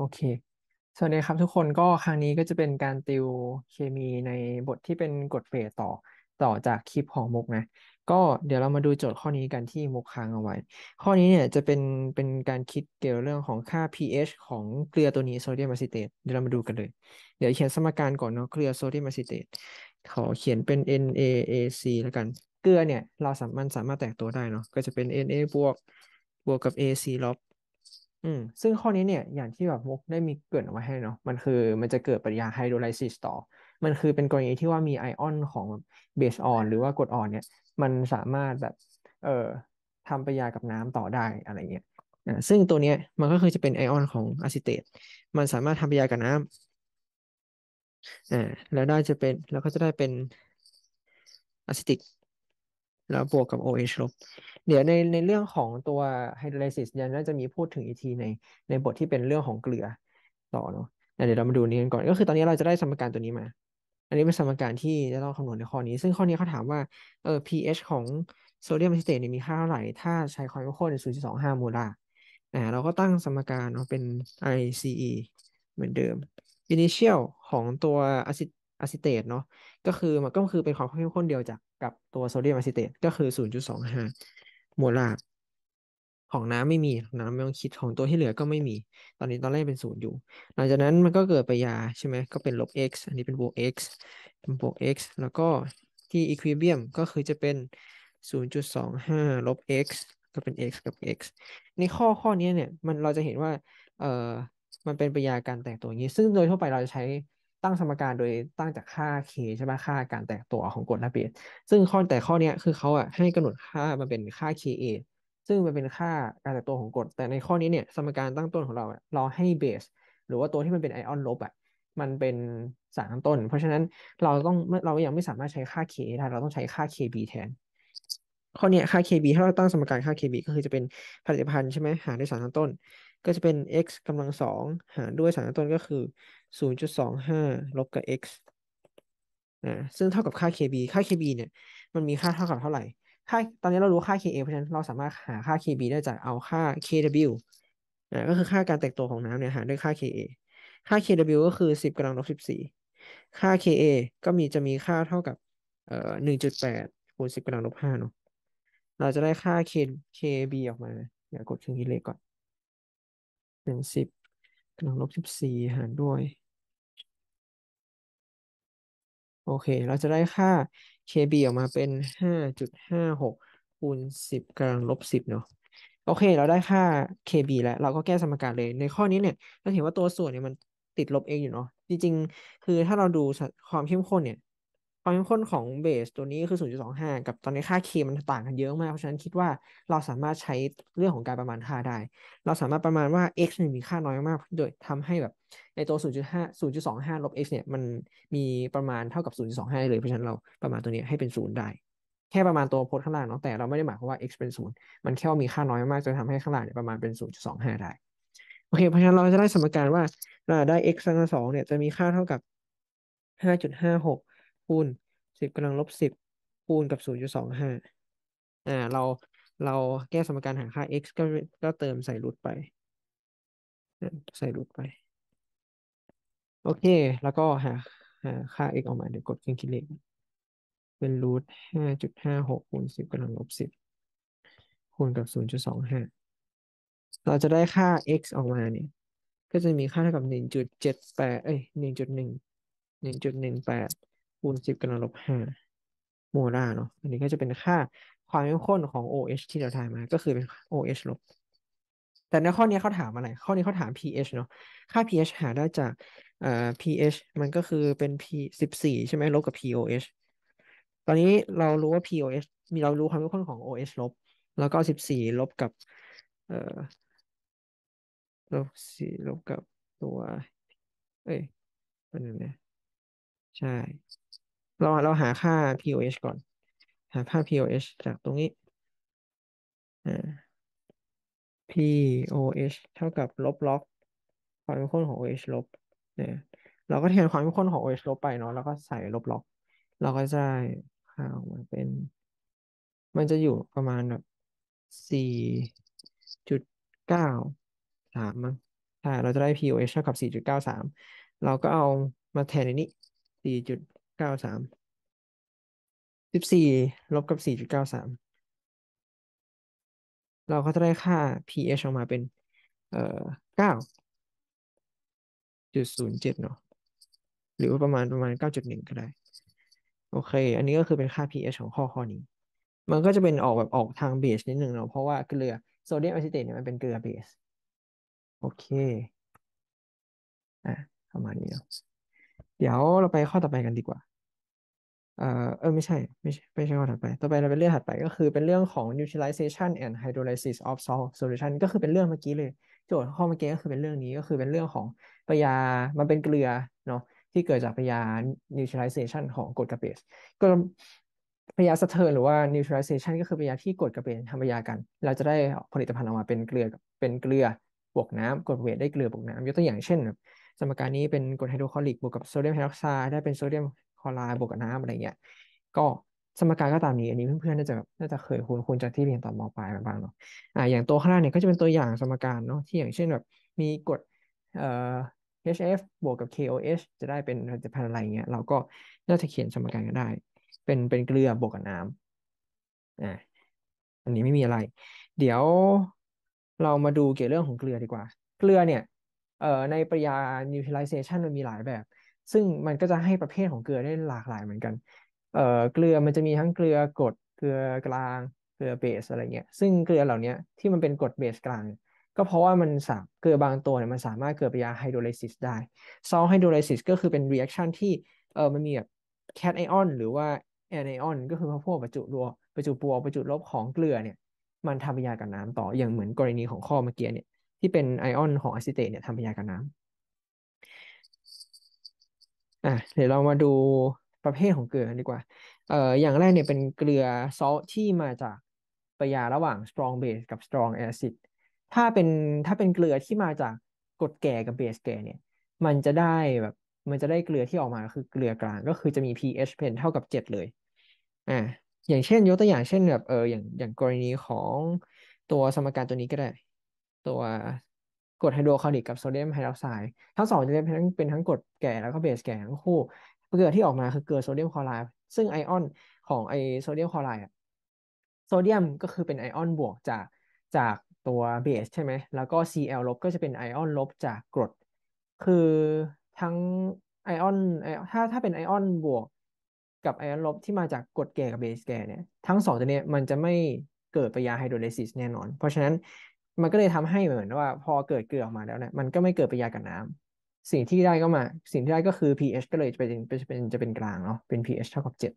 โอเค สวัสดีครับทุกคนก็ครั้งนี้ก็จะเป็นการติวเคมีในบทที่เป็นกฎเฟรตต่อ ต่อจากคลิปของมุกนะ ก็เดี๋ยวเรามาดูโจทย์ข้อนี้กันที่มุกค้างเอาไว้ ข้อนี้เนี่ยจะเป็นเป็นการคิดเกี่ยวเรื่องของค่า pH ของเกลือตัวนี้โซเดียมอะซิเตตเดี๋ยวเรามาดูกันเลย เดี๋ยวเขียนสมการก่อนเนาะเกลือโซเดียมอะซิเตตขอเขียนเป็น NaAC แล้วกันเกลือเนี่ยเราสามารถสามารถแตกตัวได้เนาะก็จะเป็น Na บวกบวกกับ AC ลบอืม ซึ่งข้อนี้เนี่ย อย่างที่แบบมุกได้มีเกริ่นเอาไว้ให้เนาะ มันคือ มันจะเกิดปฏิกิริยาไฮโดรไลซิสต่อ มันคือเป็นกรณีที่ว่ามีไอออนของเบสออนหรือว่ากรดออนเนี่ย มันสามารถแบบ เอ่อทำปฏิกิริยากับน้ำต่อได้อะไรเงี้ยอ่าซึ่งตัวเนี้ยมันก็คือจะเป็นไอออนของอะซิเตต มันสามารถทำปฏิกิริยากับน้ำอ่าแล้วได้จะเป็น แล้วก็จะได้เป็นอะซิติกแล้วบวกกับ OH ลบเดี๋ยวในในเรื่องของตัวไฮโดรไลซิสเนี่ยน่าจะมีพูดถึงอีกทีในในบทที่เป็นเรื่องของเกลือ ต่อเนาะเดี๋ยวเรามาดูนี้กันก่อนก็คือ ตอนนี้เราจะได้สมการตัวนี้มา อันนี้เป็นสมการที่จะต้องคำนวณในข้อนี้ ซึ่งข้อนี้เขาถามว่าเออ pH ของโซเดียมไอซิเตตเนียมีค่าเท่าไหร่ ถ้าใช้ความเข้นศูนย์จุดสองห้าโมลาร์อ่าเราก็ตั้งสมการเนาะเป็น ICE เหมือนเดิม initial ของตัวอะซิอะซิเตตเนาะก็คือมันก็คือเป็นความเข้มข้นเดียวจากกับตัวโซเดียมอะซิเตตก็คือ 0.25โมลาร์ของน้ำไม่มีน้ำไม่ต้องคิดของตัวที่เหลือก็ไม่มีตอนนี้ตอนแรกเป็นศูนย์อยู่หลังจากนั้นมันก็เกิดปยาใช่ไหมก็เป็นลบ x อันนี้เป็นบวก x เป็นบวก x แล้วก็ที่อีควิเบียมก็คือจะเป็น 0.25 ลบ x ก็เป็น x กับ x ในข้อข้อนี้เนี่ยมันเราจะเห็นว่าเออมันเป็นปยาการแตกตัวอย่างนี้ซึ่งโดยทั่วไปเราจะใช้ตั้งสมการโดยตั้งจากค่า k ใช่ไหมค่าการแตกตัวของกรดและเบสซึ่งข้อแต่ข้อนี้คือเขาอ่ะให้กำหนดค่ามันเป็นค่า ka ซึ่งมันเป็นค่าการแตกตัวของกรดแต่ในข้อนี้เนี่ยสมการตั้งต้นของเราเราให้เบสหรือว่าตัวที่มันเป็นไอออนลบอ่ะมันเป็นสารตั้งต้น เพราะฉะนั้นเราต้องเรายังไม่สามารถใช้ค่า k ได้เราต้องใช้ค่า kb แทน ข้อนี้ค่า kb ถ้าเราตั้งสมการค่า kb ก็คือจะเป็นผลิตภัณฑ์ใช่ไหมหารด้วยสารตั้งต้นก็จะเป็น x กำลังสองหารด้วยสารต้นก็คือ 0.25 ลบกับ x นะซึ่งเท่ากับค่า kb ค่า kb เนี่ย มันมีค่าเท่ากับเท่าไหร่ ค่า ตอนนี้เรารู้ค่า ka เพราะฉะนั้นเราสามารถหาค่า kb ได้จากเอาค่า kw นะก็คือค่าการแตกตัวของน้ำเนี่ยหารด้วยค่า ka ค่า kw ก็คือ 10กำลังลบ14 ค่า ka ก็มีจะมีค่าเท่ากับเอ่อ1.8คูณ10กำลังลบ5เนาะ เราจะได้ค่า k kb ออกมาอย่ากดเครื่องคิดเลขก่อนเป็นสิบกำลังลบสิบสี่หารด้วย โอเค เราจะได้ค่า kb ออกมาเป็นห้าจุดห้าหกคูณสิบกำลังลบสิบเนาะโอเค เราได้ค่า kb แล้ว เราก็แก้สมการเลยในข้อนี้เนี่ยเราเห็นว่าตัวส่วนเนี่ย มันติดลบเองอยู่เนาะจริงๆ คือถ้าเราดูความเข้มข้นเนี่ยความเข้มข้นของเบสตัวนี้คือ 0.25 กับตอนนี้ค่าเคมันต่างกันเยอะมาก เพราะฉะนั้นคิดว่าเราสามารถใช้เรื่องของการประมาณค่าได้ เราสามารถประมาณว่า x มีค่าน้อยมากโดยทำให้แบบ ในตัว 0.5 0.25ลบ x เนี่ยมันมีประมาณเท่ากับ 0.25 เลย เพราะฉะนั้นเราประมาณตัวนี้ให้เป็นศูนย์ได้ แค่ประมาณตัวโพสข้างล่างเนาะ แต่เราไม่ได้หมายความว่า x เป็นศูนย์มันแค่ว่ามีค่าน้อยมากจนทำให้ข้างล่างเนี่ยประมาณเป็น 0.25 ได้โอเค เพราะฉะนั้นเราจะได้สมการว่าได้ x กำลังสองเนี่ยจะมีค่าเท่ากับ 5.56คูณสิบกำลังลบสิบคูณกับศูนย์จุดสองห้าอ่าเราเราแก้สมการหาค่า x ก็ก็เติมใส่รูทไป ใส่รูทไป โอเคแล้วก็หาหาค่า x ออกมาเดี๋ยวกดเครื่องคิดเลขเป็นรูทห้าจุดห้าหกคูณสิบกำลังลบสิบคูณกับศูนย์จุดสองห้าเราจะได้ค่า x ออกมาเนี่ยก็จะมีค่าเท่ากับหนึ่งจุดเจ็ดแปดเอ้ยหนึ่งจุดหนึ่งหนึ่งจุดหนึ่งแปดคูณสิบกำลังลบห้าโมลาร์เนาะอันนี้ก็จะเป็นค่าความเข้มข้นของ OH ที่เราถ่ายมาก็คือเป็น OH ลบแต่ในข้อนี้เขาถามอะไรข้อนี้เขาถาม pH เนาะค่า pH หาได้จากเอ่อ pH มันก็คือเป็น p สิบสี่ใช่ไหมลบกับ pOH ตอนนี้เรารู้ว่า pOH มีเรารู้ความเข้มข้นของ OH ลบแล้วก็สิบสี่ลบกับเอ่อลบสี่ลบกับตัวเอ้ยเป็นยังไงใช่เราเราหาค่า POH ก่อน หาค่า POH จากตรงนี้ POH เท่ากับลบล็อกความเข้มข้นของ OH ลบเนี่ยเราก็แทนความเข้มข้นของ OH ลบไปเนาะแล้วก็ใส่ลบล็อกเราก็จะค่าออกมาเป็น มันจะอยู่ประมาณแบบสี่จุดเก้าสามมั้งใช่เราจะได้ POH เท่ากับสี่จุดเก้าสามเราก็เอามาแทนในนี้สี่จุดเก้าสามสิบสี่ลบกับสี่จุดเก้าสามเราก็จะได้ค่า pH ออกมาเป็นเก้าจุดศูนย์เจ็ดเนาะหรือว่าประมาณประมาณเก้าจุดหนึ่งก็ได้ โอเค อันนี้ก็คือเป็นค่า pH ของข้อข้อนี้ มันก็จะเป็นออกแบบออกทางเบสนิดหนึ่งเนาะเพราะว่าเกลือโซเดียมอะซิเตตเนี่ยมันเป็นเกลือเบส โอเคอ่ะประมาณนี้เนาะเดี๋ยวเราไปข้อต่อไปกันดีกว่าเออเออไม่ใช่ไม่ใช่ไม่ใช่ข้อถัดไป ต่อไปเราเป็นเรื่องถัดไปก็คือเป็นเรื่องของ utilization and hydrolysis of salt solution ก็คือเป็นเรื่องเมื่อกี้เลยโจทย์ข้อเมื่อกี้ก็คือเป็นเรื่องนี้ก็คือเป็นเรื่องของปยา มันเป็นเกลือเนาะที่เกิดจากปยา u t i l i z a t i o n ของกรดกระเบสก็ปยาสะเทินหรือว่า u t i l i z a t i o n ก็คือปยาที่กรดกระเบสทำปยากัน เราจะได้ผลิตภัณฑ์ออกมาเป็นเกลือเป็นเกลือบวกน้ำกรดเวทได้เกลือบวกน้ำยกตัวอย่างเช่นสมการนี้เป็นกรดไฮโดรคลอริกบวกกับโซเดียมไฮดรอกไซด์ได้เป็นโซเดียมคอลายบวกกับน้ำอะไรเงี้ยก็สมการก็ตามนี้อันนี้เพื่อนๆน่าจะน่าจะเคยคุ้นคุ้นจากที่เรียนตอนมปลายมาบ้างเนาะอ่าอย่างตัวข้างหน้าเนี่ยก็จะเป็นตัวอย่างสมการเนาะที่อย่างเช่นแบบมีกฎเอ่อ HF บวกกับ KOH จะได้เป็นจะเป็นอะไรเงี้ยเราก็น่าจะเขียนสมการกันได้ เป็นเป็นเกลือบวกกับน้ำอ่าอันนี้ไม่มีอะไร เดี๋ยวเรามาดูเกี่ยวเรื่องของเกลือดีกว่าเกลือเนี่ยเอ่อในปริยา u t i l i z a t i o n มันมีหลายแบบซึ่งมันก็จะให้ประเภทของเกลือได้หลากหลายเหมือนกันเอ่อเกลือมันจะมีทั้งเกลือกรด เกลือกลาง เกลือเบสอะไรเงี้ย ซึ่งเกลือเหล่านี้ที่มันเป็นกรดเบสกลาง ก็เพราะว่ามันสามเกลือบางตัวเนี่ยมันสามารถเกิดปฏิกิริยาไฮโดรไลซิสได้ ซอลไฮโดรไลซิสก็คือเป็นเรีแอคชั่นที่เออมันมีแบบแคตไอออนหรือว่าแอนไอออนก็คือพวกประจุรัวประจุปัวประจุลบของเกลือเนี่ยมันทำปฏิกิริยากับน้ำต่ออย่างเหมือนกรณีของข้อเมื่อกี้เนี่ยที่เป็นไอออนของอะซิเตตเนี่ยทำปฏิกิริยากับน้ำอ่ะเดี๋ยวเรามาดูประเภทของเกลือกันดีกว่าเอ่ออย่างแรกเนี่ยเป็นเกลือซอลที่มาจากปฏิกิริยาระหว่าง strong base กับ strong acid ถ้าเป็นถ้าเป็นเกลือที่มาจากกรดแก่กับเบสแก่เนี่ย มันจะได้แบบมันจะได้เกลือที่ออกมาคือเกลือกลางก็คือจะมี pH เป็นเท่ากับเจ็ดเลยอ่าอย่างเช่นยกตัวอย่างเช่นแบบเอออย่างอย่างกรณีของตัวสมการตัวนี้ก็ได้ ตัวกรดไฮโดรคาร์บิกกับโซเดียมไฮดรอกไซด์ทั้งสองจะเป็นทั้งเป็นทั้งกรดแก่แล้วก็เบสแก่ ทั้งคู่ เกลือที่ออกมาคือเกลือโซเดียมคลอไรด์ซึ่งไอออนของไอโซเดียมคลอไรด์โซเดียมก็คือเป็นไอออนบวกจากจากตัวเบสใช่ไหม แล้วก็ Cl ลบก็จะเป็นไอออนลบจากกรดคือทั้งไอออนถ้าถ้าเป็นไอออนบวกกับไอออนลบที่มาจากกรดแก่กับเบสแก่เนี่ยทั้งสอง ตัวนี้มันจะไม่เกิดปฏิกิริยาไฮโดรไลซิสแน่นอน เพราะฉะนั้นมันก็เลยทำให้เหมือนว่าพอเกิดเกลือออกมาแล้วเนี่ยมันก็ไม่เกิดปฏิกิริยากับน้ำ สิ่งที่ได้ก็มา สิ่งที่ได้ก็คือ pH ก็เลยจะเป็นจะเป็นจะเป็นกลางเนาะเป็น pH เท่ากับเจ็ด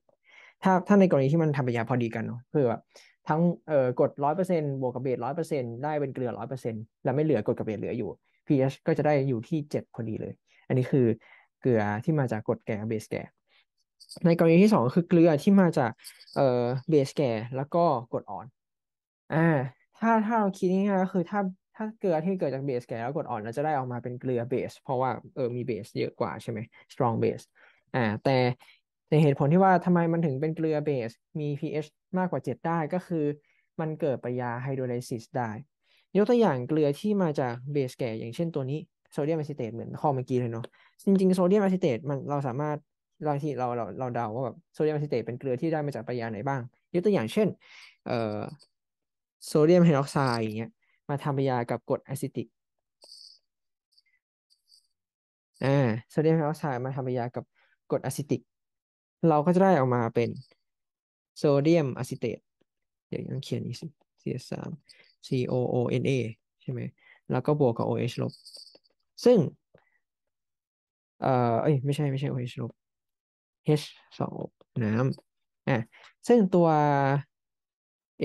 ถ้าถ้าในกรณีที่มันทำปฏิกิริยาพอดีกันเนาะคือแบบทั้งเอ่อกดร้อยเปอร์เซ็นต์บวกกับเบสร้อยเปอร์เซ็นต์ได้เป็นเกลือร้อยเปอร์เซ็นต์แล้วไม่เหลือกดกับเบสเหลืออยู่ pH ก็จะได้อยู่ที่เจ็ดพอดีเลย อันนี้คือเกลือที่มาจากกดแก่เบสแก่ในกรณีที่สองคือเกลือที่มาจากเอ่อเบสแก่แล้วก็กดอ่อนอ่าถ้าถ้าเราคิดง่ายๆก็คือถ้าถ้าเกลือที่เกิดจากเบสแก่แล้วกดอ่อนเราจะได้ออกมาเป็นเกลือเบส เพราะว่าเออมีเบส เยอะกว่า ใช่ไหม strong base อ่า แต่ในเหตุผลที่ว่าทำไมมันถึงเป็นเกลือเบสมี pH มากกว่า 7 ได้ก็คือ มันเกิดปฏิกิริยาไฮโดรไลซิสได้ ยกตัวอย่างเกลือที่มาจากเบสแก่อย่างเช่นตัวนี้โซเดียมอะซิเตตเหมือนข้อเมื่อกี้เลยเนาะจริงๆโซเดียมอะซิเตตมันเราสามารถบางทีเราเราเราเดาว่าแบบโซเดียมอะซิเตตเป็นเกลือที่ได้มาจากปฏิกิริยาไหนบ้างยกตัวอย่างเช่น เอ่อโซเดียมไฮดรอกไซด์อย่างเงี้ยมาทำปฏิกิริยากับกรดแอซิติกอ่าโซเดียมไฮดรอกไซด์มาทำปฏิกิริยากับกรดแอซิติก เราก็จะได้ออกมาเป็นโซเดียมอะซิเตตเดี๋ยวยังเขียนอีกสิ CS3 COONA ใช่ไหม แล้วก็บวกกับ OH ลบซึ่ง เอ่อเอ้ยไม่ใช่ไม่ใช่ OH ลบ h 2งน้ำอ่ะซึ่งตัว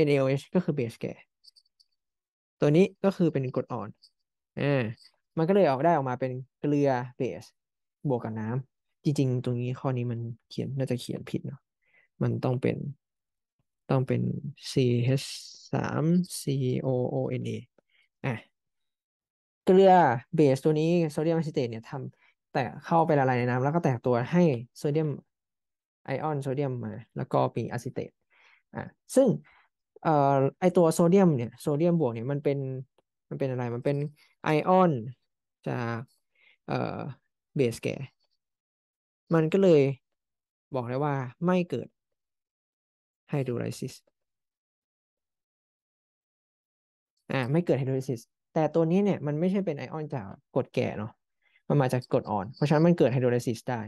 NaOH ก็คือเบสแก่ตัวนี้ก็คือเป็นกรดอ่อนอ่ามันก็เลยออกได้ออกมาเป็นเกลือเบสบวกกับน้ำ จริงๆ ตรงนี้ข้อนี้มันเขียนน่าจะเขียนผิดเนาะ มันต้องเป็นต้องเป็น CH 3 COONA อ่ะเกลือเบสตัวนี้โซเดียมอะซิเตตเนี่ยทำแต่เข้าไปละลายในน้ำแล้วก็แตกตัวให้โซเดียมไอออนโซเดียมมาแล้วก็มีอะซิเตตอ่ะซึ่งเอ่อไอตัวโซเดียมเนี่ยโซเดียมบวกเนี่ยมันเป็นมันเป็นอะไร มันเป็นไอออนจากเอ่อเบสแก่ มันก็เลยบอกได้ว่าไม่เกิดไฮโดรไลซิสอ่าไม่เกิดไฮโดรไลซิสแต่ตัวนี้เนี่ย มันไม่ใช่เป็นไอออนจากกรดแก่เนาะมันมาจากกรดอ่อนเพราะฉะนั้นมันเกิดไฮโดรไลซิสได้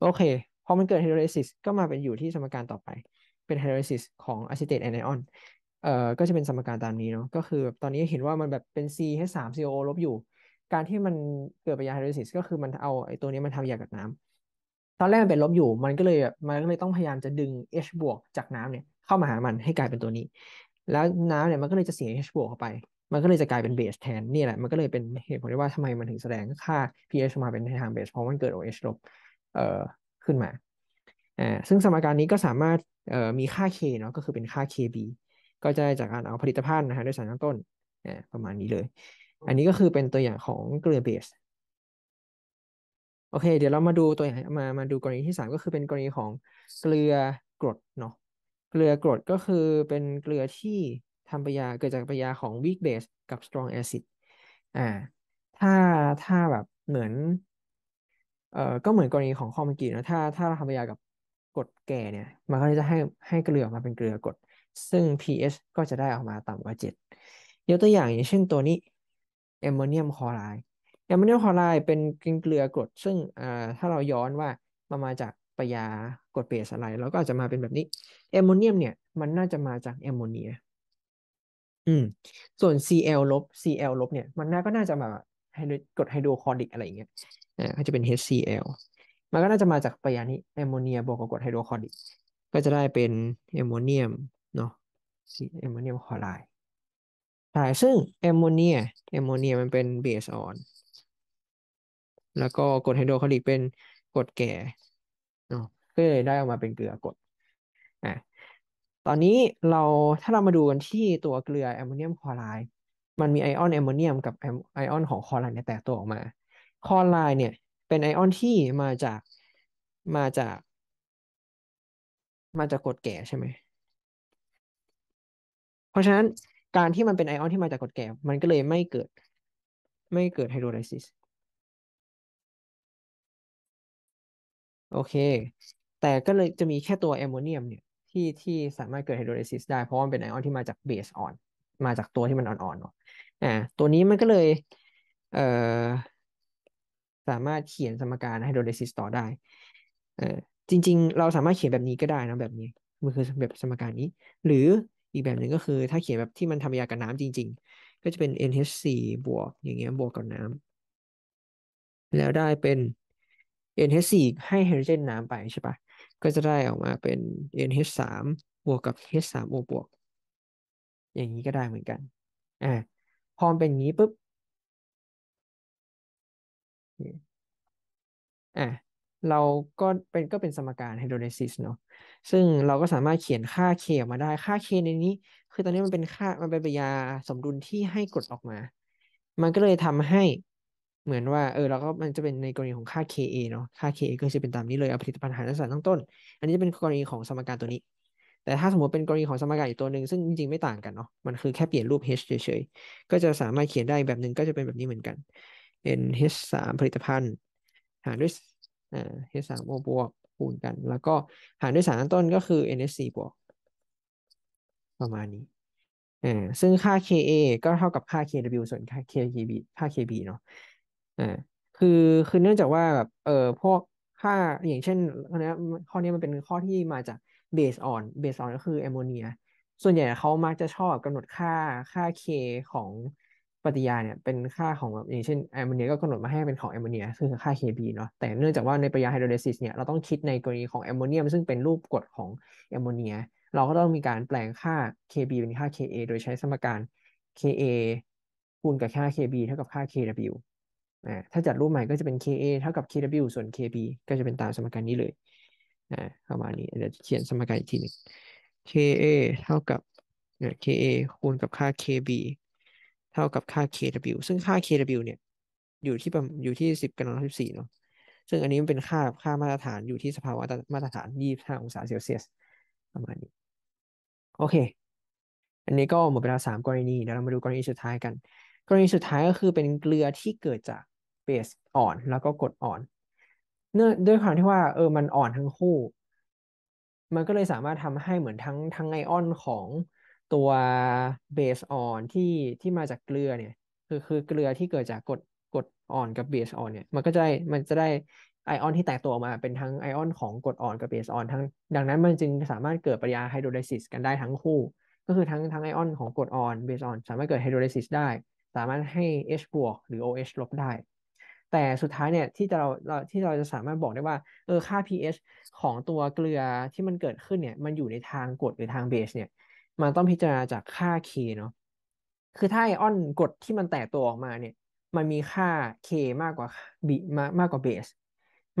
โอเคพอมันเกิดไฮโดรไลซิสก็มาเป็นอยู่ที่สมการต่อไปเป็นไฮโดรไลซิสของอะซิเตตไอออนเอ่อก็จะเป็นสมการตามนี้เนาะก็คือแบบตอนนี้เห็นว่ามันแบบเป็น C ให้3 COO ลบอยู่ การที่มันเกิดปฏิกิริยาไฮโดรซิสก็คือมันเอาไอ้ตัวนี้มันทำยากับน้ำ ตอนแรกมันเป็นลบอยู่ มันก็เลยมันก็เลยต้องพยายามจะดึง H บวกจากน้ำเนี่ยเข้ามาหามันให้กลายเป็นตัวนี้ แล้วน้ำเนี่ยมันก็เลยจะเสีย H บวกเข้าไป มันก็เลยจะกลายเป็นเบสแทนนี่แหละมันก็เลยเป็นเหตุผลที่ว่าทำไมมันถึงแสดงค่า pH มาเป็นในทางเบสเพราะมันเกิด OH ลบเอ่อขึ้นมาอ่ซึ่งสมการนี้ก็สามารถ เอ่อ มีค่า k เนาะ ก็คือเป็นค่า kb ก็จะจากการเอาผลิตภัณฑ์นะฮะด้วยสารตั้งต้นอ่ประมาณนี้เลย อันนี้ก็คือเป็นตัวอย่างของเกลือเบส โอเค เดี๋ยวเรามาดูตัวอย่าง มา มาดูกรณีที่ 3ก็คือเป็นกรณีของเกลือกรดเนาะ เกลือกรดก็คือเป็นเกลือที่ทำปยาเกิดจากปยาของ weak base กับ strong acid อ่า ถ้า ถ้าแบบเหมือนเอ่อก็เหมือนกรณีของข้อมันกีนะถ้าถ้าเราทำปฏิกิริยากับกรดแก่เนี่ย มันก็จะให้ให้เกลือมาเป็นเกลือกรดซึ่ง pH ก็จะได้ออกมาต่ำกว่า7ยกตัวอย่างอย่างเช่นตัวนี้แอมโมเนียมคลอไรด์แอมโมเนียมคลอไรด์เป็นเกลือกรดซึ่งอ่อถ้าเราย้อนว่ามันมาจากปยากรดเบสอะไรเราก็อาจจะมาเป็นแบบนี้แอมโมเนียมเนี่ยมันน่าจะมาจากแอมโมเนีย อืมส่วน Cl ลบ Cl ลบเนี่ยมันน่าก็น่าจะมากรดไฮโดรคลอริกอะไรอย่างเงี้ยอาก็จะเป็น HCl มันก็น่าจะมาจากปยานี้แอมโมเนียบวกกับกรดไฮโดรคลอริกก็จะได้เป็นแอมโมเนียมเนาะแอมโมเนียมคลอไรด์ใช่ซึ่งแอมโมเนียแอมโมเนียมันเป็นเบสออนแล้วก็กรดไฮโดรคลอริกเป็นกรดแก่เนาะก็เลยได้ออกมาเป็นเกลือกรดอ่ะตอนนี้เราถ้าเรามาดูกันที่ตัวเกลือแอมโมเนียมคลอไรด์มันมีไอออนแอมโมเนียมกับไอออนของคลอไรด์เนี่ยแตกตัวออกมาคอไลน์เนี่ยเป็นไอออนที่มาจากมาจาก มาจากกรดแก่ใช่ไหมเพราะฉะนั้นการที่มันเป็นไอออนที่มาจากกรดแก่มันก็เลยไม่เกิดไม่เกิดไฮโดรไลซิสโอเค แต่ก็เลยจะมีแค่ตัวแอมโมเนียมเนี่ยที่ที่สามารถเกิดไฮโดรไลซิสได้เพราะมันเป็นไอออนที่มาจากเบสอ่อนมาจากตัวที่มันอ่อนๆเนาะอ่าตัวนี้มันก็เลย เอ่อสามารถเขียนสมการไฮโดรไลซิสต่อได้ เออ จริง ๆ เราสามารถเขียนแบบนี้ก็ได้นะ แบบนี้มันคือแบบสมการนี้ หรืออีกแบบหนึ่งก็คือถ้าเขียนแบบที่มันทำยากับน้ำจริง ๆ ก็จะเป็น NH4 บวกอย่างเงี้ยบวกกับน้ำ แล้วได้เป็น NH4 ให้ไฮโดรเจนน้ำไปใช่ปะก็จะได้ออกมาเป็น NH3 บวกกับ H3O บวก อย่างนี้ก็ได้เหมือนกัน อ่า พอเป็นอย่างนี้ปุ๊บอ่ะเราก็เป็นก็เป็นสมการไฮโดรไนซิสเนาะซึ่งเราก็สามารถเขียนค่าเคออกมาได้ค่าเคในนี้คือตอนนี้มันเป็นค่า มันเป็นปริยาสมดุลที่ให้กฎออกมา มันก็เลยทำให้เหมือนว่า เออเราก็มันจะเป็นในกรณีของค่า KA เนาะค่า KA ก็จะเป็นตามนี้เลยเอาผลิตภัณฑ์าหารสัตตั้งต้น อันนี้จะเป็นกรณีของสมการตัวนี้ แต่ถ้าสมมติเป็นกรณีของสมการอีกตัวหนึ่งซึ่งจริงๆไม่ต่างกันเนาะมันคือแค่เปลี่ยนรูป h เฉยๆก็จะสามารถเขียนได้แบบหนึ่งก็จะเป็นแบบนี้เหมือนกัน NH3 ผลิตภัณฑ์ หารด้วย H3O บวกคูณกัน แล้วก็หารด้วยสารตั้งต้นก็คือ NH4 บวก ประมาณนี้อ่าซึ่งค่า Ka ก็เท่ากับค่า Kw ส่วนค่า Kb ค่า Kb เนาะอ่าคือคือเนื่องจากว่าแบบเออพวกค่าอย่างเช่นน้ข้อนี้มันเป็นข้อที่มาจาก base on base on ก็คือแอมโมเนีย ส่วนใหญ่เขามักจะชอบกำหนดค่าค่า K ของปฏิยาเนี่ยเป็นค่าของแบบอย่างเช่นแอมโมเนียก็กำหนดมาให้เป็นของแอมโมเนียคือค่า Kb เนาะแต่เนื่องจากว่าในปฏิยาไฮโดรเลซิสเนี่ยเราต้องคิดในกรณีของแอมโมเนียมซึ่งเป็นรูปกรดของแอมโมเนีย เราก็ต้องมีการแปลงค่า Kb เป็นค่า Ka โดยใช้สมการ Ka คูณกับค่า Kb เท่ากับค่า Kw อ่าถ้าจัดรูปใหม่ก็จะเป็น Ka เท่ากับ Kw ส่วน Kb ก็จะเป็นตามสมการนี้เลยอ่าประมาณนี้เดี๋ยวเขียนสมการอีกทีหนึ่ง Ka เท่ากับ Ka คูณกับค่า Kb เท่ากับค่า kW ซึ่งค่า kW เนี่ยอยู่ที่อยู่ที่สิบกำลังสิบสี่เนาะซึ่งอันนี้มันเป็นค่าค่ามาตรฐานอยู่ที่สภาวะมาตรฐานยี่ห้าองศาเซลเซียสประมาณนี้โอเค อันนี้ก็หมดเวลาสามกรณีเดี๋ยวเรามาดูกรณีสุดท้ายกัน กรณีสุดท้ายก็คือเป็นเกลือที่เกิดจากเบสอ่อน แล้วก็กดอ่อนเนื่องด้วยความที่ว่าเออมันอ่อนทั้งคู่ มันก็เลยสามารถทำให้เหมือนทั้งทั้งไอออนของตัวเบสอ่อนที่ที่มาจากเกลือเนี่ยคือคือเกลือที่เกิดจากกรดกรดอ่อนกับเบสอ่อนเนี่ยมันก็จะมันจะได้ไอออน ที่แตกตัวออกมาเป็นทั้งไอออนของกรดอ่อนกับเบสอ่อนทั้งดังนั้นมันจึงสามารถเกิดปฏิกิริยาไฮโดรไลซิสกันได้ทั้งคู่ ก็คือทั้งทั้งไอออนของกรดอ่อนเบสอ่อนสามารถเกิดไฮโดรไลซิสได้ สามารถให้ H บวกหรือ OH ลบได้แต่สุดท้ายเนี่ยที่เราเราที่เราจะสามารถบอกได้ว่าเออค่า pH ของตัวเกลือที่มันเกิดขึ้นเนี่ยมันอยู่ในทางกรดหรือทางเบสเนี่ยมันต้องพิจารณาจากค่า k เนาะ คือถ้าไอออนกรดที่มันแตกตัวออกมาเนี่ย มันมีค่า k มากกว่าบีมากมากกว่าเบส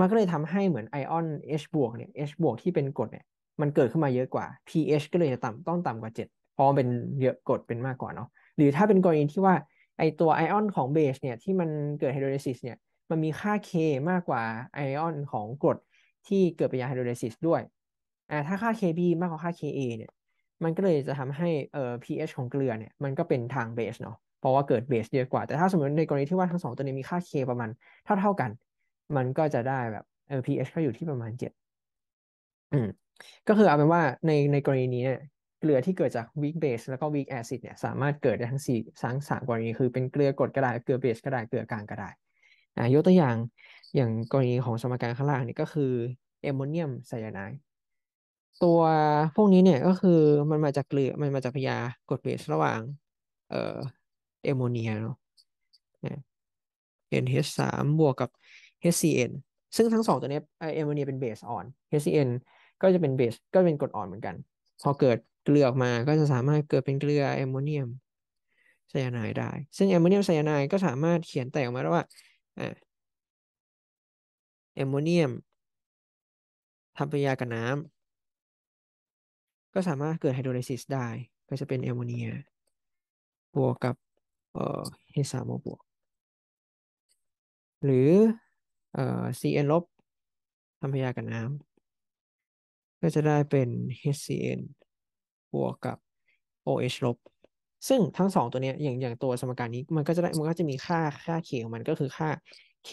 มันก็เลยทำให้เหมือนไอออน H บวกเนี่ย H บวกที่เป็นกรดเนี่ย มันเกิดขึ้นมาเยอะกว่า pH ก็เลยจะต่ำต้องต่ำากว่า 7 เพราะเป็นเยอะกรดเป็นมากกว่าเนาะ หรือถ้าเป็นกรณีที่ว่าไอตัวไอออนของเบสเนี่ยที่มันเกิดไฮโดรเลซิสเนี่ย มันมีค่า K มากกว่าไอออนของกรดที่เกิดเป็นยาไฮโดรเลซิสด้วยอ่าถ้าค่า Kb มากกว่าค่า Ka เนี่ยมันก็เลยจะทำให้เอ่อ pH ของเกลือเนี่ย มันก็เป็นทางเบสเนาะเพราะว่าเกิดเบสเยอะกว่า แต่ถ้าสมมติในกรณีที่ว่าทั้งสองตัวนี้มีค่า K ประมาณเท่าเท่ากัน มันก็จะได้แบบเออ pH ก็อยู่ที่ประมาณเจ็ดอืมก็คือเอาเป็นว่าในในกรณีนี้เกลือที่เกิดจาก weak base แล้วก็ weak acid เนี่ย สามารถเกิดได้ทั้งสี่ทั้งสามกรณีคือเป็นเกลือกรดก็ได้เกลือเบสก็ได้เกลือกลางก็ได้อ่ายกตัวอย่างอย่างกรณีของสมการข้างล่างนี่ก็คือแอมโมเนียมไซยาไนด์ตัวพวกนี้เนี่ยก็คือมันมาจากเกลือมันมาจากพยากรดเบสระหว่าง เอ่อแอมโมเนียเนาะ NH สามบวกกับ HCN ซึ่งทั้งสองตัวนี้แอมโมเนียเป็นเบสอ่อน HCN ก็จะเป็นเบสก็เป็นกรดอ่อนเหมือนกัน พอเกิดเกลือออกมาก็จะสามารถเกิดเป็นเกลือแอมโมเนียมไซยาไนด์ได้ ซึ่งแอมโมเนียมไซยาไนด์ก็สามารถเขียนแตกออกมาได้ว่าแอมโมเนียมทำปฏิกิริยากับน้ำก็สามารถเกิดไฮโดรไลซิสได้ ก็จะเป็นแอมโมเนีย บวกกับเอ่อ H3O บวกหรือเอ่อ CN ลบทำพยากับน้ำ ก็จะได้เป็น HCN บวกกับ OH ลบซึ่งทั้งสองตัวเนี้ย อย่างอย่างตัวสมการนี้ มันก็จะได้ มันก็จะมีค่า ค่า k ของมันก็คือค่า k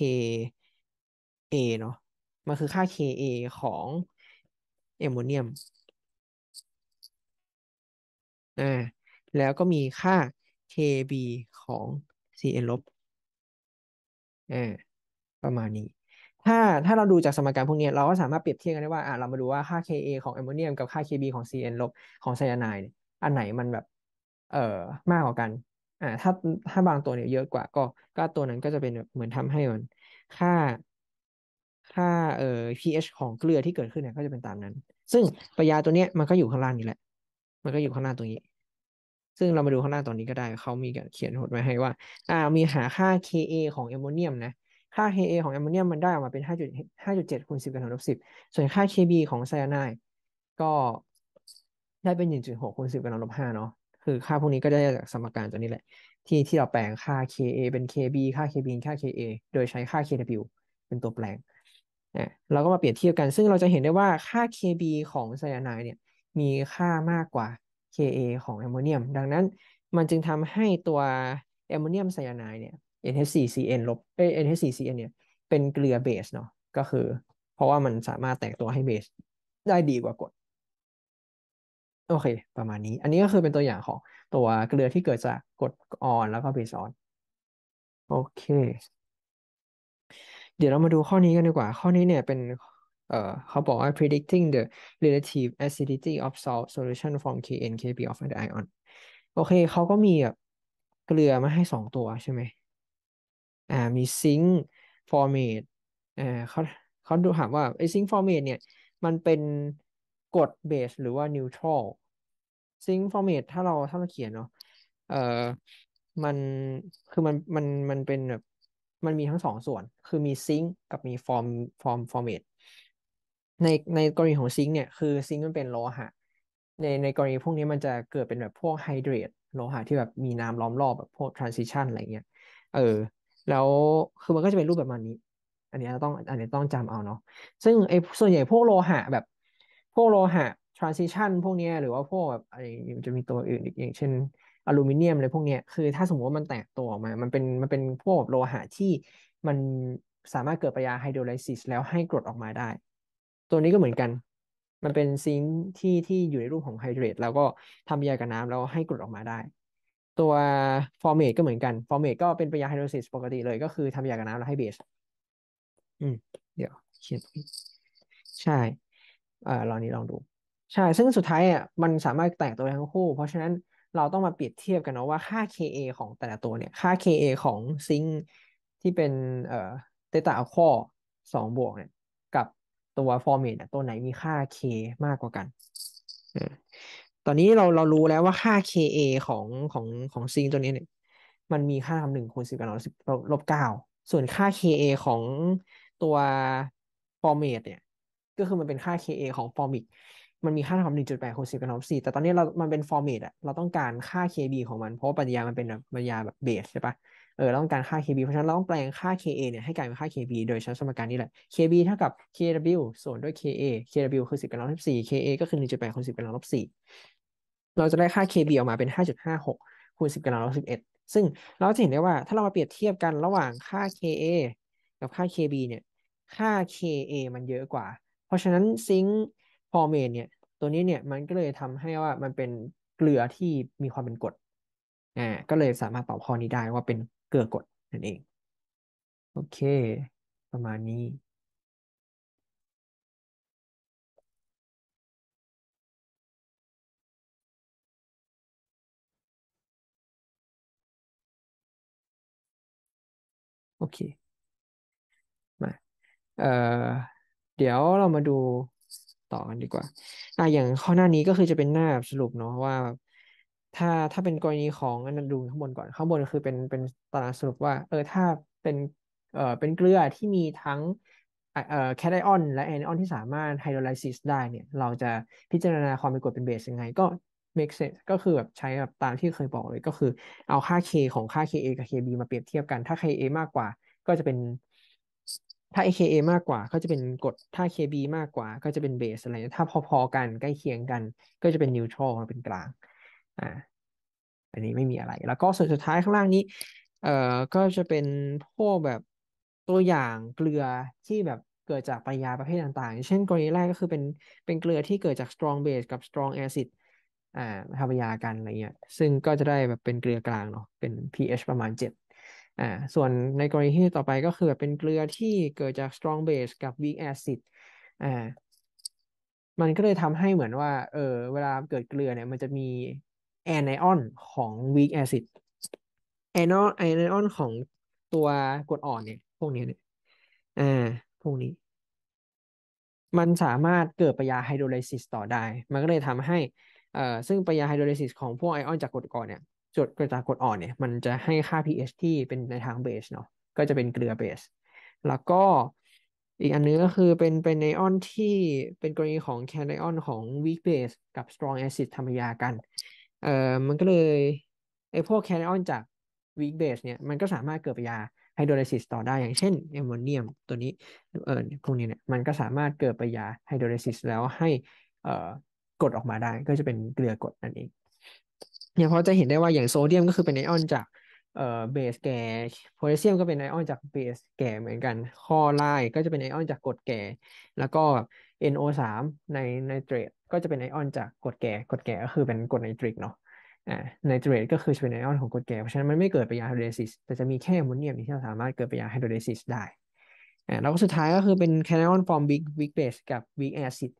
a เนาะมันคือค่า k a ของแอมโมเนียมอ่าแล้วก็มีค่า kb ของ cn ลบอ่าประมาณนี้ ถ้าถ้าเราดูจากสมการพวกนี้ เราก็สามารถเปรียบเทียบกันได้ว่าอ่าเรามาดูว่าค่า ka ของแอมโมเนียมกับค่า kb ของ cn ลบของไซยาไนด์ อันไหนมันแบบ เอ่อมากกว่ากันอ่าถ้าถ้าบางตัวเนี่ยเยอะกว่าก็ ก็ตัวนั้นก็จะเป็นเหมือนทำให้มันค่า ค่าเอ่อ pH ของเกลือที่เกิดขึ้นเนี่ยก็จะเป็นตามนั้น ซึ่งปยาตัวเนี้ยมันก็อยู่ข้างล่างนี่แหละ มันก็อยู่ข้างล่างตรงนี้ซึ่งเรามาดูข้างล่างตอนนี้ก็ได้ เขามีเขียนหดไว้ให้ว่าอ่า มีหาค่า Ka ของแอมโมเนียมนะ ค่า Ka ของแอมโมเนียมมันได้ออกมาเป็น5.5.7คูณ10กลังลบ10 ส่วนค่า Kb ของไซยาไนด์ก็ได้เป็น 1.6คูณ10กลังลบ5 เนาะคือค่าพวกนี้ก็ได้จากสมการตัวนี้แหละ ที่ที่เราแปลงค่า Ka เป็น Kb ค่า Kb ค่า Ka โดยใช้ค่า Kw เป็นตัวแปลง เราก็มาเปรียบเทียบกัน ซึ่งเราจะเห็นได้ว่าค่า Kb ของไซยาไนด์เนี่ยมีค่ามากกว่า Ka ของแอมโมเนียม ดังนั้น มันจึงทำให้ตัวแอมโมเนียมไซยาไนด์เนี่ย NH4Cn ลบเอ้ NH4Cn เนี่ย เป็นเกลือเบสเนาะ ก็คือ เพราะว่ามันสามารถแตกตัวให้เบสได้ดีกว่ากรด โอเค ประมาณนี้ อันนี้ก็คือเป็นตัวอย่างของตัวเกลือที่เกิดจากกรดออน แล้วก็เบสออน โอเค เดี๋ยวเรามาดูข้อนี้กันดีกว่า ข้อนี้เนี่ยเป็นเอ่อเขาบอกว่า predicting the relative acidity of salt solution from KNKB of an ion โอเคเขาก็มีแบบเกลือมาให้สองตัวใช่ไหมอ่ามีซิงค์ฟอร์เมตอ่าเขาเขาดูถามว่าไอซิงค์ฟอร์เมตเนี่ยมันเป็นกรดเบสหรือว่านิวทรัลซิงค์ฟอร์เมตถ้าเราถ้าเราเขียนเนาะเอ่อมันคือมันมันมันเป็นแบบมันมีทั้งสองส่วนคือมีซิงค์กับมีฟอร์มฟอร์มฟอร์เมตในในกรณีของซิงค์เนี่ยคือซิงค์มันเป็นโลหะในในกรณีพวกนี้มันจะเกิดเป็นแบบพวกไฮเดรตโลหะที่แบบมีน้ำล้อมรอบแบบพวกทรานซิชันอะไรเงี้ยเออแล้วคือมันก็จะเป็นรูปแบบมันนี้ อันนี้ต้องอันนี้ต้องจำเอาเนาะซึ่งไอ้ส่วนใหญ่พวกโลหะแบบพวกโลหะทรานซิชันพวกนี้หรือว่าพวกแบบอะไรจะมีตัวอื่นอีกอย่างเช่นอลูมิเนียมอะไรพวกนี้คือถ้าสมมติว่ามันแตกตัวออกมา มันเป็นมันเป็นพวกโลหะที่มันสามารถเกิดปฏิกิริยาไฮโดรไลซิสแล้วให้กรดออกมาได้ตัวนี้ก็เหมือนกัน มันเป็นซิงค์ที่ที่อยู่ในรูปของไฮเดรตแล้วก็ทำปยากับน้ำแล้วให้กรดออกมาได้ ตัวฟอร์เมตก็เหมือนกัน ฟอร์เมตก็เป็นปฏิิิกรยาไฮโดรซิสปกติเลยก็คือทำยากับน้ำแล้วให้เบสอืมเดี๋ยวเขียน ใช่ เอ่าลองนี้ลองดู ใช่ ซึ่งสุดท้ายอ่ะมันสามารถแตกตัวทั้งคู่ เพราะฉะนั้นเราต้องมาเปรียบเทียบกันเนาะว่าค่า Ka ของแต่ละตัวเนี่ย ค่า Ka ของซิงค์ที่เป็นเอ่อเตตาอัลคอสองบวกเนี่ยตัวฟอร์เมตตัวไหนมีค่า k มากกว่ากัน ตอนนี้เราเรารู้แล้วว่าค่า ka ของของของซิงตัวนี้เนี่ยมันมีค่าทำหนึ่งคูณสิบกับสิบลบเก้าส่วนค่า ka ของตัวฟอร์เมตเนี่ยก็คือมันเป็นค่า ka ของฟอร์มิกมันมีค่าทำหนึ่งจุดแปดคูณสิบกับสี่แต่ตอนนี้เรามันเป็นฟอร์เมตอะเราต้องการค่า kb ของมันเพราะปรัญญามันเป็นปรัญญาแบบเบสใช่ปะเออต้องการค่า KB เพราะฉะนั้นเราต้องแปลงค่า KA เนี่ยให้กลายเป็นค่า KB โดยใช้สมการนี้แหละ KB เท่ากับ KW ส่วนด้วย KA KW คือ 10กำลังลบ4 KA ก็คือ 1.8คูณ10กำลังลบ4เราจะได้ค่า KB ออกมาเป็น 5.56คูณ10กำลังลบ11ซึ่งเราจะเห็นได้ว่าถ้าเรามาเปรียบเทียบกันระหว่างค่า KA กับค่า KB เนี่ย ค่า KA มันเยอะกว่า เพราะฉะนั้นซิงค์ฟอร์เมนเนี่ย ตัวนี้เนี่ยมันก็เลยทำให้ว่ามันเป็นเกลือที่มีความเป็นกรดอ่าก็เลยสามารถตอบข้อนี้ได้ว่าเป็นเกลือกดนั่นเอง โอเค ประมาณนี้โอเค มาเอ่อเดี๋ยวเรามาดูต่อกันดีกว่าอ่ะอย่างข้อหน้านี้ก็คือจะเป็นหน้าสรุปเนาะว่าถ้าถ้าเป็นกรณีของอันนั้นดูข้างบนก่อน ข้างบนคือเป็นเป็นตารางสรุปว่าเออถ้าเป็นเอ่อเป็นเกลือที่มีทั้งเอ่อแคไดออนและแอนไอออนที่สามารถไฮโดรไลซิสได้เนี่ย เราจะพิจารณาความเป็นกรดเป็นเบสยังไงก็ make sense ก็คือแบบใช้แบบตามที่เคยบอกเลยก็คือเอาค่า K ของค่า KA กับ KB มาเปรียบเทียบกัน ถ้า KA มากกว่าก็จะเป็นถ้า k a มากกว่า ก็จะเป็นกรดถ้า KB มากกว่า ก็จะเป็นเบสอะไรถ้าพอ ๆ กันใกล้เคียงกัน ก็จะเป็นนิวทรอลเป็นกลางอันนี้ไม่มีอะไร แล้วก็ส่วนสุดท้ายข้างล่างนี้ เอ่อก็จะเป็นพวกแบบตัวอย่างเกลือที่แบบเกิดจากปริยาประเภทต่างๆ เช่น กรณีแรกก็คือเป็นเป็นเกลือที่เกิดจาก strong base กับ strong acid อ่าทำปริยากันอะไรเงี้ยซึ่งก็จะได้แบบเป็นเกลือกลางเนาะเป็น pH ประมาณเจ็ดอ่าส่วนในกรณีที่ต่อไปก็คือแบบเป็นเกลือที่เกิดจาก strong base กับ weak acid อ่ามันก็เลยทำให้เหมือนว่า เออเวลาเกิดเกลือเนี่ย มันจะมีแอนไอออนของ weak acid แอนไอออนของตัวกรดอ่อนเนี่ยพวกนี้เนี่ย อ่า พวกนี้ มันสามารถเกิดปฏิกิริยาไฮโดรไลซิสต่อได้ มันก็เลยทำให้เอ่อซึ่งปฏิกิริยาไฮโดรไลซิสของพวกไอออนจากกรดอ่อนเนี่ยจุดกระจากกรดอ่อนเนี่ย มันจะให้ค่า pH ที่เป็นในทางเบสเนาะ ก็จะเป็นเกลือเบส แล้วก็อีกอันนึงก็คือเป็นเป็นไอออนที่เป็นกรณีของแคนไอออนของ weak base กับ strong acid ธรรมยากันเอ่อมันก็เลยไอ้พวกแคนออนจากวีคเบสเนี่ยมันก็สามารถเกิดป็นยาไฮโดรไลซิสต่อได้ อย่างเช่นแอมโมเนียมตัวนี้เอ่อพวกนี้เนี่ยมันก็สามารถเกิดป็นยาไฮโดรไลซิสแล้วให้เอ่อกดออกมาได้ ก็จะเป็นเกลือกดนั่นเองเนี่ยพอจะเห็นได้ว่าอย่างโซเดียมก็คือเป็นไอออนจากเอ่อเบสแก่โพแทสเซียมก็เป็นไอออนจากเบสแก่เหมือนกันคลอไรด์ก็จะเป็นไอออนจากกรดแก่แล้วก็ NO3 ในไนเตรตก็จะเป็นไอออนจากกรดแก่ กรดแก่ก็คือเป็นกรดไนตริกเนาะอ่าไนเตรตก็คือจะเป็นไอออนของกรดแก่เพราะฉะนั้นมันไม่เกิดปฏิกิริยาไฮโดรไลซิสแต่จะมีแค่โมเนียมที่เราสามารถเกิดปฏิกิริยาไฮโดรไลซิสได้อ่าแล้วก็สุดท้ายก็คือเป็นแคนไอออนฟอร์มบิ๊กบิ๊กเบสกับบิ๊กแอซิด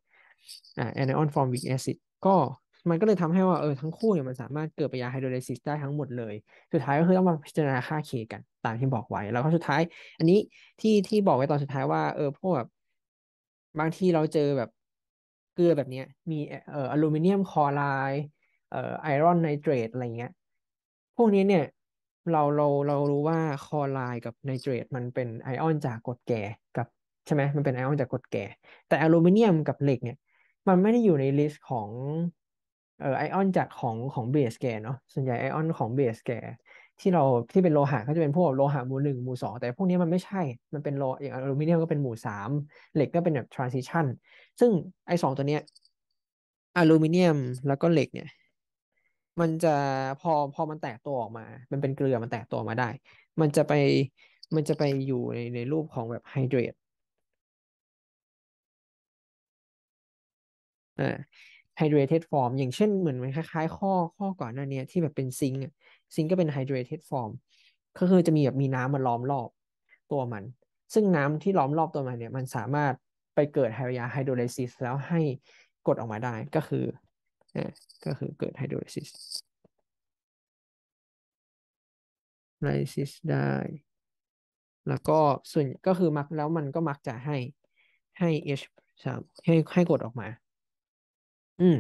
อ่าแอนไอออนฟอร์มบิ๊กแอซิดก็ มันก็เลยทำให้ว่าเออทั้งคู่เนี่ยมันสามารถเกิดปฏิกิริยาไฮโดรไลซิสได้ทั้งหมดเลย สุดท้ายก็คือต้องมาพิจารณาค่าเคกันตามที่บอกไว้ แล้วก็สุดท้ายอันนี้ที่ที่บอกไว้ตอนสุดท้ายว่าเออพวกแบบบางทีเราเจอแบบลือแบบนี้มีเอ่ออลูมิเนียมคลอไรด์เอ่อไอรอนไนเตรตอะไรเงี้ยพวกนี้เนี่ยเราเราเรารู้ว่าคลอไรด์กับไนเตรตมันเป็นไอออนจากกรดแก่กับใช่ไหมมันเป็นไอออนจากกรดแก่ แต่อลูมิเนียมกับเหล็กเนี่ยมันไม่ได้อยู่ในลิสต์ของเอ่อไอออนจากของของเบสแก่เนาะส่วนใหญ่ไอออนของเบสแก่ที่เราที่เป็นโลหะก็จะเป็นพวกโลหะหมู่หนึ่งหมู่สองแต่พวกนี้มันไม่ใช่มันเป็นโลอย่างอลูมิเนียมก็เป็นหมู่สามเหล็กก็เป็นแบบทรานซิชันซึ่งไอสองตัวเนี้ยอลูมิเนียมแล้วก็เหล็กเนี่ย มันจะพอพอมันแตกตัวออกมา มันเป็นเกลือมันแตกตัวออกมาได้ มันจะไปมันจะไปอยู่ในในรูปของแบบไฮเดรตอ่าไฮเดรเทฟอร์มอย่างเช่นเหมือนนคล้ายๆ ข้อข้อก่อนหน้านี้ที่แบบเป็นซิงค์ซิงก็เป็นไฮเดรต e ฟอร์มก็คือจะมีแบบมีน้ำมาล้อมรอบตัวมัน ซึ่งน้ำที่ล้อมรอบตัวมันเนี่ย มันสามารถไปเกิดไฮยาไฮโดรไลซิสแล้วให้กดออกมาได้ ก็คือก็คือเกิดไฮโดรไลซิสไลซิสได้ แล้วก็ส่วนก็คือมักแล้วมันก็มักจะให้ให้ H สามให้ให้กดออกมา อืม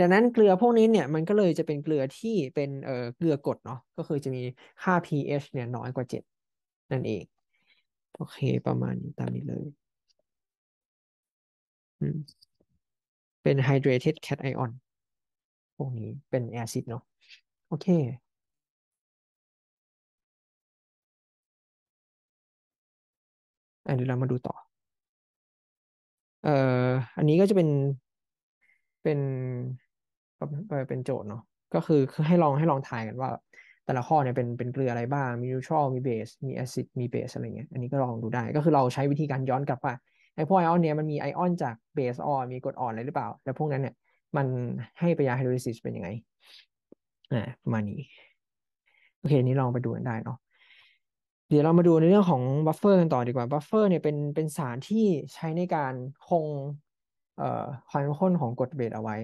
ดังนั้นเกลือพวกนี้เนี่ย มันก็เลยจะเป็นเกลือที่เป็นเอ่อเกลือกดเนาะก็คือจะมีค่า pH เนี่ย น้อยกว่า 7 นั่นเอง โอเคประมาณนี้ตามนี้เลย เป็น hydrated cation พวกนี้เป็นแอซิดเนาะโอเคอันเดี๋ยวเรามาดูต่อเอ่อ อันนี้ก็จะเป็นเป็นก็เป็นโจทย์เนาะก็คือคือให้ลองให้ลองทายกันว่าแต่ละข้อเนี่ยเป็นเป็นเกลืออะไรบ้างมีนิวทรัลมีเบสมีแอซิดมีเบสอะไรเงี้ยอันนี้ก็ลองดูได้ ก็คือเราใช้วิธีการย้อนกลับว่าไอพวกไอออนเนี่ยมันมีไอออนจากเบสออนมีกรดอ่อนอะไรหรือเปล่า แล้วพวกนั้นเนี่ย มันให้ปยาไฮโดรลิซิสเป็นยังไงอ่าประมาณนี้ โอเคนี้ลองไปดูกันได้เนาะเดี๋ยวเรามาดูในเรื่องของบัฟเฟอร์กันต่อดีกว่าบัฟเฟอร์เนี่ยเป็นเป็นสารที่ใช้ในการคงเอ่อความข้นของกรดเบสเอาไว้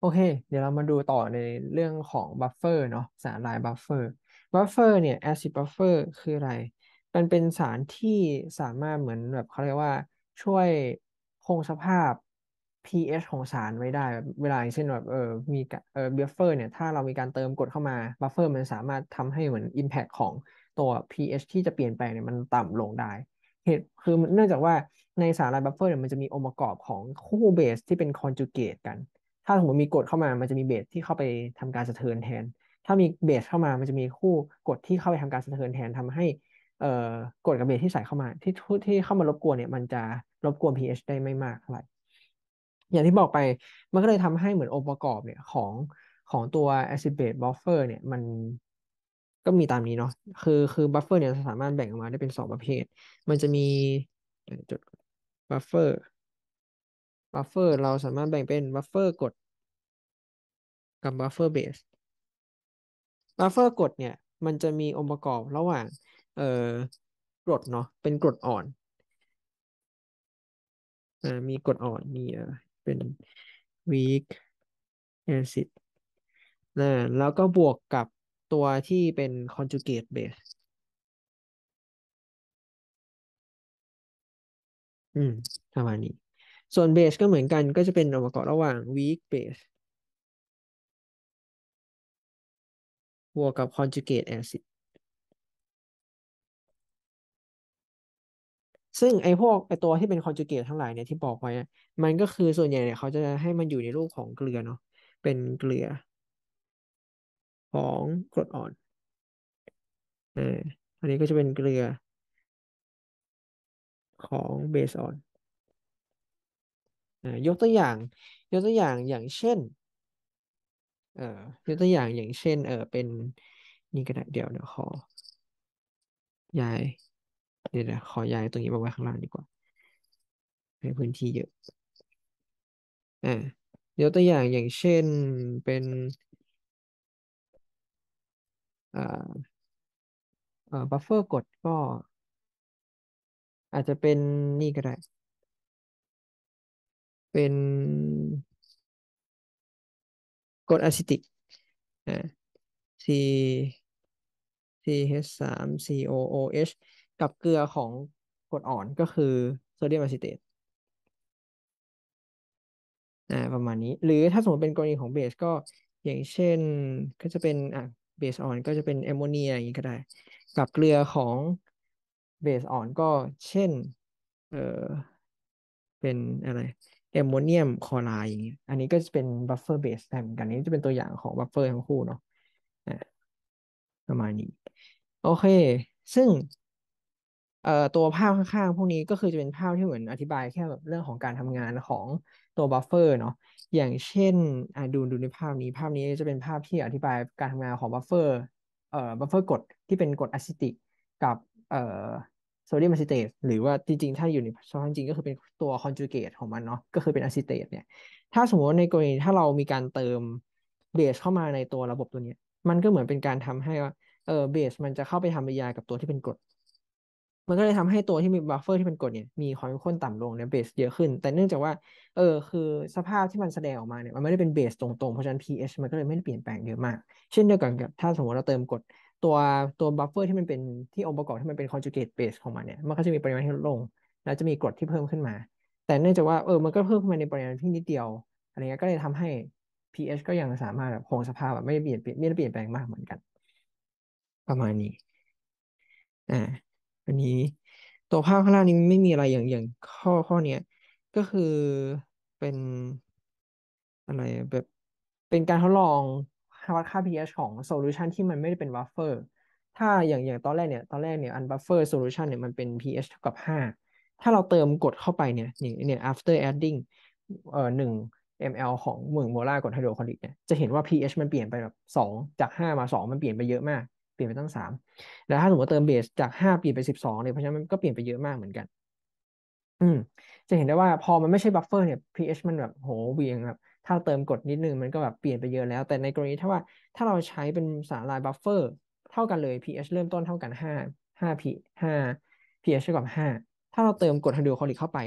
โอเค เดี๋ยวเรามาดูต่อในเรื่องของบัฟเฟอร์เนาะสารลายบัฟเฟอร์บัฟเฟอร์เนี่ยแอซิดบัฟเฟอร์คืออะไร มันเป็นสารที่สามารถเหมือนแบบเขาเรียกว่าช่วยคงสภาพ pH ของสารไว้ได้ เวลาเช่นแบบเออมีเออบัฟเฟอร์เนี่ยถ้าเรามีการเติมกดเข้ามาบัฟเฟอร์มันสามารถทำให้เหมือน Impact ของตัว pH ที่จะเปลี่ยนแปลงเนี่ยมันต่ำลงได้ เหตุคือเนื่องจากว่าในสารลายบัฟเฟอร์เนี่ยมันจะมีองค์ประกอบของคู่เบสที่เป็นคอนจูเกตกันถ้าสมมติมีกดเข้ามามันจะมีเบสที่เข้าไปทำการสะเทือนแทน ถ้ามีเบสเข้ามา มันจะมีคู่กดที่เข้าไปทำการสะเทือนแทน ทำให้ เอ่อกดกับเบสที่ใส่เข้ามา ที่ที่เข้ามารบกวนเนี่ย มันจะรบกวน pH ได้ไม่มากเท่าไหร่อย่างที่บอกไป มันก็เลยทำให้เหมือนองค์ประกอบเนี่ยของของตัว acid base buffer เนี่ย มันก็มีตามนี้เนาะ คือคือบัฟเฟอร์เนี่ยสามารถแบ่งออกมา ได้เป็นสองประเภท มันจะมีจุดบัฟเฟอร์บัฟเฟอร์เราสามารถแบ่งเป็นบัฟเฟอร์กดกับบัฟเฟอร์เบส บัฟเฟอร์กดเนี่ย มันจะมีองค์ประกอบระหว่างเอ่อกรดเนาะเป็นกรดอ่อนอมีกรดอ่อน มีอ่เป็น weak acid นะแล้วก็บวกกับตัวที่เป็น conjugate base อืมประมาณนี้ส่วนเบสก็เหมือนกันก็จะเป็นองค์ประกอบระหว่าง weak base บวกกับ conjugate acid ซึ่งไอพวกไอตัวที่เป็น conjugate ทั้งหลายเนี่ย ที่บอกไว้มันก็คือส่วนใหญ่เนี่ย เขาจะให้มันอยู่ในรูปของเกลือเนาะ เป็นเกลือ ของกรดอ่อนออันนี้ก็จะเป็นเกลือ ของเบสอ่อนยกตัวอย่างยกตัวอย่างอย่างเช่น เอ่อยกตัวอย่างอย่างเช่น เออเป็นนี่ก็ได้เดี๋ยวเดี๋ยวขอย้าย เดี๋ยวขอย้ายตรงนี้มาไว้ข้างล่างดีกว่าให้พื้นที่เยอะออยกตัวอย่างอย่างเช่นเป็นอ่าเอ่อบัฟเฟอร์กดก็อาจจะเป็นนี่ก็ได้เป็นกรดอะซิติกอ่า C CH สาม COOH กับเกลือของกรดอ่อนก็คือโซเดียมอะซิเตตอ่าประมาณนี้ หรือถ้าสมมติเป็นกรณีของเบสก็อย่างเช่น ก็จะเป็นอ่ะเบสอ่อนก็จะเป็นแอมโมเนียอย่างนี้ก็ได้ กับเกลือของเบสอ่อนก็เช่นเออเป็นอะไรแอมโมเนียมคลอไรด์อย่างเงี้ย อันนี้ก็จะเป็นบัฟเฟอร์เบสได้เหมือนกันนี้จะเป็นตัวอย่างของบัฟเฟอร์ทั้งคู่เนาะประมาณนี้ โอเค ซึ่ง เอ่อตัวภาพข้างๆ พวกนี้ก็คือจะเป็นภาพที่เหมือนอธิบายแค่แบบเรื่องของการทำงานของตัวบัฟเฟอร์เนาะอย่างเช่นอ่าดูดูในภาพนี้ ภาพนี้จะเป็นภาพที่อธิบายการทำงานของบัฟเฟอร์เอ่อบัฟเฟอร์กดที่เป็นกดอะซิติกับเอ่อโซเดียมอะซิเตตหรือว่าจริงๆ ถ้าอยู่ในซอจริงก็คือเป็นตัวคอนจูเกตของมันเนาะก็คือเป็นอะซิเตตเนี่ย ถ้าสมมติในกรณีถ้าเรามีการเติมเบสเข้ามาในตัวระบบตัวนี้มันก็เหมือนเป็นการทำให้ว่าเออเบสมันจะเข้าไปทำปฏิกิริยากับตัวที่เป็นกรดมันก็เลยทำให้ตัวที่มีบัฟเฟอร์ที่เป็นกรดเนี่ยมีความเข้มข้นต่ำลงในเบสเยอะขึ้น แต่เนื่องจากว่าเออคือสภาพที่มันแสดงออกมาเนี่ยมันไม่ได้เป็นเบสตรงๆเพราะฉะนั้น pH มันก็เลยไม่ได้เปลี่ยนแปลงเยอะมากเช่นเดียวกันกับ ถ้าสมมติเราเติมกรดตัวตัวบัฟเฟอร์ที่มันเป็นที่องค์ประกอบที่มันเป็นคอนจูเกตเบสของมันเนี่ยมันก็จะมีปริมาณที่ลดลงแล้วจะมีกรดที่เพิ่มขึ้นมา แต่เนื่องจากว่าเออมันก็เพิ่มขึ้นมาในปริมาณที่นิดเดียวอะไรเงี้ยก็เลยทำให้ pH ก็ยังสามารถแบบคงสภาพแบบไม่ได้เปลี่ยนไม่ได้เปลี่ยนแปลงมากเหมือนกัน ประมาณนี้อ่าอันนี้ตัวภาพข้างล่างนี้ไม่มีอะไรอย่างอย่างข้อข้อเนี้ย ก็คือเป็น อะไรแบบเป็นการทดลองวัดค่า pH ของโซลูชันที่มันไม่ได้เป็นบัฟเฟอร์ ถ้าอย่างอย่างตอนแรกเนี่ยตอนแรกเนี่ยอันบัฟเฟอร์โซลูชันเนี่ยมันเป็น pH เท่ากับ 5 ถ้าเราเติมกรดเข้าไปเนี่ยอย่างเนี่ย after adding เอ่อหนึ่ง ml ของหมึ่งโมลาร์กรดไฮโดรคลอริกเนี่ย จะเห็นว่า pH มันเปลี่ยนไปแบบ 2 จาก 5 มา 2 มันเปลี่ยนไปเยอะมาก เปลี่ยนไปตั้ง 3 แล้วถ้าสมมติเติมเบสจาก 5 เปลี่ยนไป 12เนี่ยเพราะฉะนั้นมันก็เปลี่ยนไปเยอะมากเหมือนกัน อืมจะเห็นได้ว่าพอมันไม่ใช่บัฟเฟอร์เนี่ย pH มันแบบโหเวียงแบบถ้าเติมกดนิดนึงมันก็แบบเปลี่ยนไปเยอะแล้ว แต่ในกรณีถ้าว่าถ้าเราใช้เป็นสารลายบัฟเฟอร์เท่ากันเลย pH เริ่มต้นเท่ากัน 5 5 p 5 pH เท่ากับ 5 ถ้าเราเติมกดไฮโดรคลอริกเข้าไป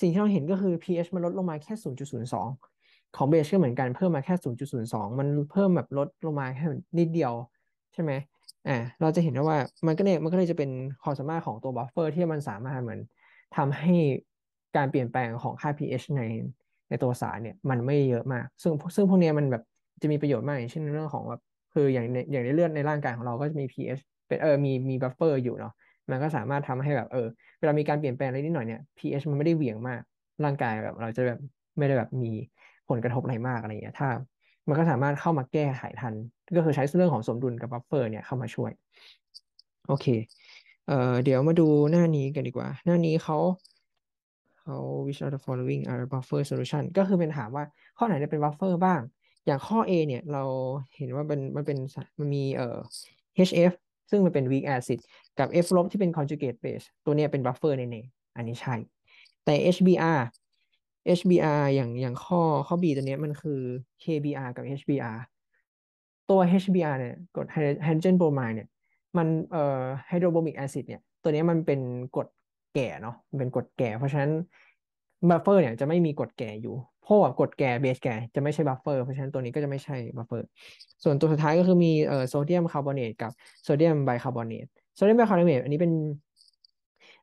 สิ่งที่เราเห็นก็คือ pH มันลดลงมาแค่ 0.02 ของเบสก็เหมือนกันเพิ่มมาแค่ 0.02 มันเพิ่มแบบลดลงมาแค่นิดเดียว ใช่ไหมอ่าเราจะเห็นว่ามันก็เนี่ยมันก็เลยจะเป็นความสามารถของตัวบัฟเฟอร์ที่มันสามารถเหมือนทำให้การเปลี่ยนแปลงของค่า pH ในในตัวสารเนี่ยมันไม่เยอะมาก ซึ่งซึ่งพวกนี้มันแบบจะมีประโยชน์มากอย่างเช่นเรื่องของแบบคืออย่างในอย่างในเลือดในร่างกายของเราก็จะมี pH เป็นเออ มีมีบัฟเฟอร์ อยู่เนาะมันก็สามารถทำให้แบบ เออเวลามีการเปลี่ยนแปลงอะไรนิดหน่อยเนี่ย pH มันไม่ได้เหวี่ยงมาก ร่างกายแบบ เราจะแบบไม่ได้แบบมีผลกระทบอะไรมากอะไรอย่างเงี้ยถ้า มันก็สามารถเข้ามาแก้ไขทัน ก็คือใช้เรื่องของสมดุลกับบัฟเฟอร์ เนี่ยเข้ามาช่วย โอเคเออเดี๋ยวมาดูหน้านี้กันดีกว่า หน้านี้เขาเขา which of the following are buffer solution ก็คือเป็นถามว่าข้อไหนเเป็น buffer บ้าง อย่างข้อ A เนี่ย เราเห็นว่ามันมันเป็นมันมีเอ่อ HF ซึ่งมันเป็น weak acid กับ F ลบที่เป็น conjugate base ตัวเนี้ยเป็น buffer แน่ๆอันนี้ใช่ แต่ HBr HBr อย่างอย่างข้อข้อ B ตัวเนี้ยมันคือ KBr กับ HBr ตัว HBr เนี่ยกด hydrogen bromide เนี่ยมันเอ่อ hydrobromic acid เนี่ยตัวนี้มันเป็นกรดแก่เนาะเป็นกฎแก่ เพราะฉะนั้นบัฟเฟอร์เนี่ยจะไม่มีกฎแก่อยู่เพราะว่ากฎแก่เบสแก่ จะไม่ใช่บัฟเฟอร์เพราะฉะนั้นตัวนี้ก็จะไม่ใช่บัฟเฟอร์ส่วนตัวสุดท้ายก็คือมีเอ่อโซเดียมคาร์บอเนตกับโซเดียมไบคาร์บอเนตโซเดียมไบคาร์บอเนตอันนี้เป็น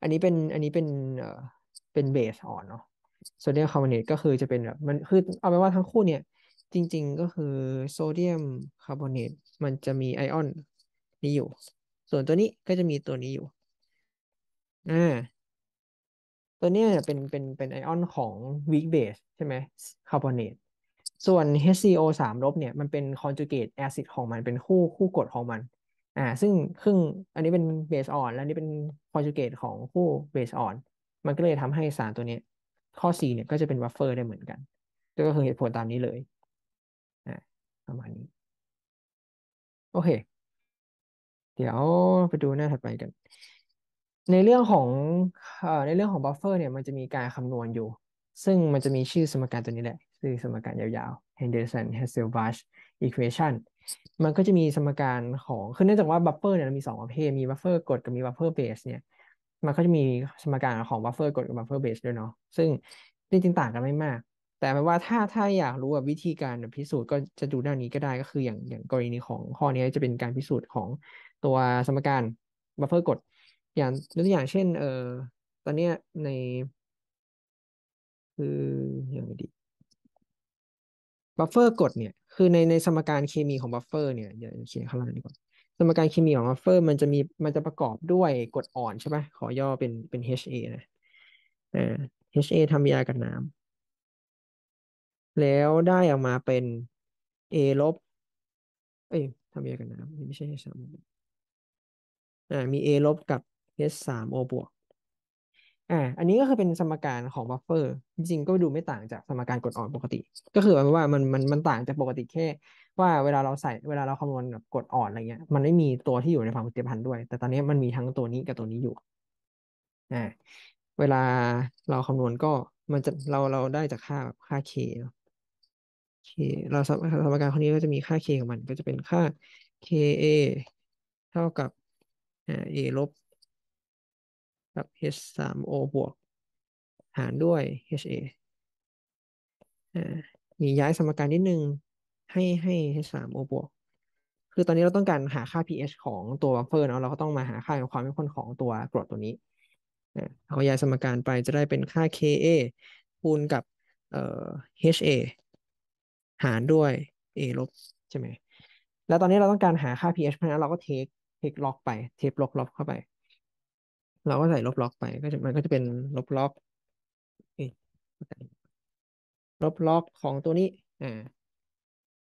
อันนี้เป็นอันนี้เป็น เอ่อเป็นเบสอ่อนเนาะโซเดียมคาร์บอเนตก็คือจะเป็นแบบมันคือเอาเป็นว่าทั้งคู่เนี่ย จริง ๆก็คือโซเดียมคาร์บอเนตมันจะมีไอออน นี้อยู่ ส่วนตัวนี้ก็จะมีตัวนี้อยู่อ่าตัวนี้เนี่ยเป็นเป็นเป็นไอออนของ weak base ใช่ไหมคาร์บอเนตส่วน HCO 3ลบเนี่ยมันเป็น conjugate acid ของมันเป็นคู่คู่กรดของมัน อ่า ซึ่งครึ่งอันนี้เป็น base อนแล้วนี่เป็น conjugate ของคู่ base อนมันก็เลยทำให้สารตัวนี้ ข้อ C เนี่ยก็จะเป็น buffer ได้เหมือนกัน ก็คือเหตุผลตามนี้เลย อ่าประมาณนี้ โอเค เดี๋ยวไปดูหน้าถัดไปกันในเรื่องของเอ่อในเรื่องของบัฟเฟอร์เนี่ยมันจะมีการคำนวณอยู่ ซึ่งมันจะมีชื่อสมการตัวนี้แหละชื่อสมการยาวๆ Henderson Hasselbalch equation มันก็จะมีสมการของ คือเนื่องจากว่าบัฟเฟอร์เนี่ยมีสองประเภทมีบัฟเฟอร์กดกับมีบัฟเฟอร์เบสเนี่ยมันก็จะมีสมการของบัฟเฟอร์กดกับบัฟเฟอร์เบสด้วยเนาะซึ่งจริงๆต่างกันไม่มาก แต่หมายว่าถ้าถ้าอยากรู้ว่าวิธีการพิสูจน์ก็จะดูด้านนี้ก็ได้ก็คือ อย่างอย่างกรณีของข้อนี้จะเป็นการพิสูจน์ของตัวสมการบัฟเฟอร์กดอย่างยกตัวอย่างเช่นเออตอนเนี้ยใน คือยังไงดีบัฟเฟอร์กดเนี่ย คือในในสมการเคมีของบัฟเฟอร์เนี่ยเดี๋ยวเขียนข้างล่างดีกว่าสมการเคมีของบัฟเฟอร์มันจะมีมันจะประกอบด้วยกรดอ่อนใช่ไหมขอย่อเป็นเป็น HA นะอ่า HA ทำยากับน้ำแล้วได้ออกมาเป็น A ลบเอ้ยทำยากับน้ำไม่ใช่ H สามอ่ามี A ลบกับ h 3 o บวก อ่า อันนี้ก็คือเป็นสมการของบัฟเฟอร์ จริงก็ดูไม่ต่างจากสมการกดอ่อนปกติ ก็คือว่ามันมันมันต่างจากปกติแค่ ว่าเวลาเราใส่เวลาเราคำนวณแบบกดอ่อนอะไรเงี้ย มันไม่มีตัวที่อยู่ในฝั่งปฏิพันธ์ด้วย แต่ตอนนี้มันมีทั้งตัวนี้กับตัวนี้อยู่ อ่า เวลาเราคำนวณก็มันจะเราเราได้จากค่าค่า k เคเราสมสมการข้อนี้ก็จะมีค่า k ของมันก็จะเป็นค่า ka เท่ากับอ a ลบกับ H3O บวกหารด้วย HA มีย้ายสมการนิดนึง ให้ให้ H3O บวกคือตอนนี้เราต้องการหาค่า pH ของตัวบัฟเฟอร์เนาะ เราก็ต้องมาหาค่าของความเข้มข้นของตัวกรดตัวนี้เอาย้ายสมการไปจะได้เป็นค่า Ka คูณกับ เอ่อ HA หารด้วย A ลบใช่ไหม แล้วตอนนี้เราต้องการหาค่า pH เพราะฉะนั้นเราก็เทคเทคล็อกไป เทปล็อกล็อกเข้าไปเราก็ใส่ ลบล็อก ไปก็จะมันก็จะเป็นลบล็อกลบล็อกของตัวนี้อ่า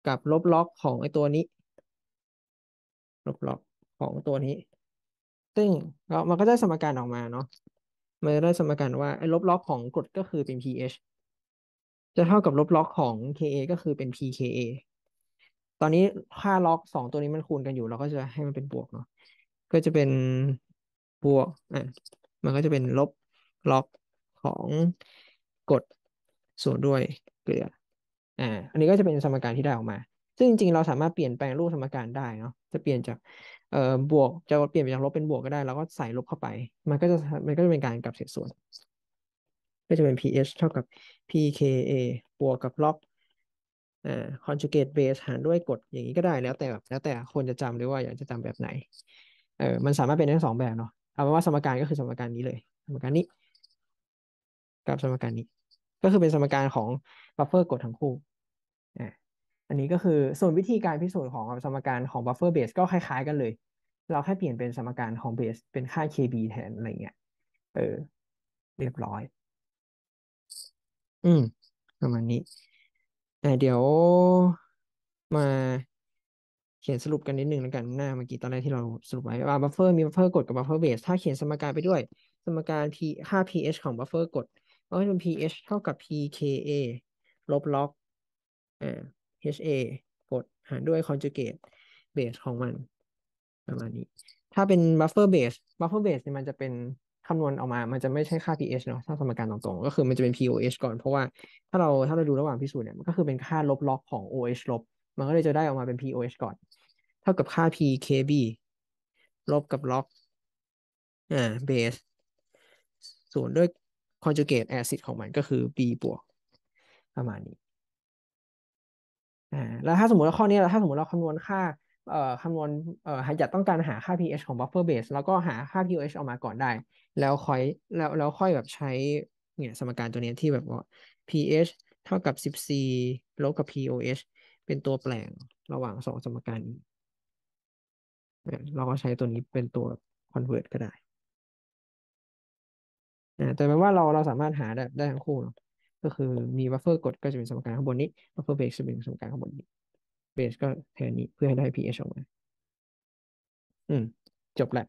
กับลบล็อกของไอตัวนี้ ลบล็อกของตัวนี้ ซึ่งเรามันก็ได้สมการออกมาเนาะ มันได้สมการว่าไอ้ลบล็อกของกรดก็คือเป็น pH จะเท่ากับลบล็อกของ ka ก็คือเป็น pka ตอนนี้ค่าล็อกสองตัวนี้มันคูณกันอยู่ เราก็จะให้มันเป็นบวกเนาะ ก็จะเป็นบวก อ่ะมันก็จะเป็นลบล็อกของกดส่วนด้วยเกลือ อ่า อันนี้ก็จะเป็นสมการที่ได้ออกมา ซึ่งจริงๆ เราสามารถเปลี่ยนแปลงรูปสมการได้เนาะ จะเปลี่ยนจาก เอ่อ บวก จะเปลี่ยนจากลบเป็นบวกก็ได้เราก็ใส่ลบเข้าไป มันก็จะ มันก็จะเป็นการกลับเศษส่วน ก็จะเป็น ph เท่ากับ pka บวกกับล็อกอ่า conjugate base หารด้วยกดอย่างนี้ก็ได้ แล้วแต่แบบแล้วแต่คนจะจำหรือว่าอยากจะจำแบบไหน เออมันสามารถเป็นทั้งสองแบบเนาะเอาเป็นว่าสมการก็คือสมการนี้เลย สมการนี้กับสมการนี้ก็คือเป็นสมการของบัฟเฟอร์กดทั้งคู่อันนี้ก็คือส่วนวิธีการพิสูจน์ของสมการของบัฟเฟอร์เบส ก็คล้ายๆกันเลย เราแค่เปลี่ยนเป็นสมการของเบสเป็นค่า kb แทนอะไรเงี้ย เออ เรียบร้อย อืมประมาณนี้เดี๋ยวมาเขียนสรุปกันนิดนึงแล้วกันหน้าเมื่อกี้ตอนแรกที่เราสรุปไว้ว่าบัฟเฟอร์มีบัฟเฟอร์กดกับบัฟเฟอร์เบสถ้าเขียนสมการไปด้วยสมการ p ค่า ph ของบัฟเฟอร์กดก็จะเป็น ph เท่ากับ pka ลบล็อกอ ha กดหารด้วยคอนจูเกตเบสของมันประมาณนี้ ถ้าเป็นบัฟเฟอร์เบสบัฟเฟอร์เบสเนี่ยมันจะเป็นคำนวณออกมา มันจะไม่ใช่ค่า pH เนาะถ้าสมการตรงๆก็คือมันจะเป็น pOH ก่อนเพราะว่าถ้าเราถ้าเราดูระหว่างพิสูจน์เนี่ยมันก็คือเป็นค่าลบล็อกของ OH ลบมันก็เลยจะได้ออกมาเป็น POH ก่อน เท่ากับค่า PKB ลบกับล็อกอ่าเบสส่วนด้วยคอนจูเกตแอซิดของมันก็คือ B บวก ประมาณนี้ อ่า แล้วถ้าสมมติว่าข้อนี้ถ้าสมมติเราคำนวณค่าเอ่อคำนวณเอ่อายัดต้องการหาค่า pH ของ buffer base แล้วก็หาค่า pOH ออกมาก่อนได้ แล้วค่อย แล้วแล้วค่อยแบบใช้เนี่ยสมการตัวนี้ที่แบบว่า pH เท่ากับ 14 ลบกับ pOH เป็นตัวแปลงระหว่างสองสมการนี้เราก็ใช้ตัวนี้เป็นตัวคอนเวิร์ตก็ได้แต่แปลว่าเราเราสามารถหาได้ได้ทั้งคู่เนาะก็คือมีบัฟเฟอร์กดก็จะเป็นสมการข้างบนนี้บัฟเฟอร์เบสจะเป็นสมการข้างบนนี้เบสก็แทนนี้เพื่อให้ได้ pH ออกมาอืมจบแล้ว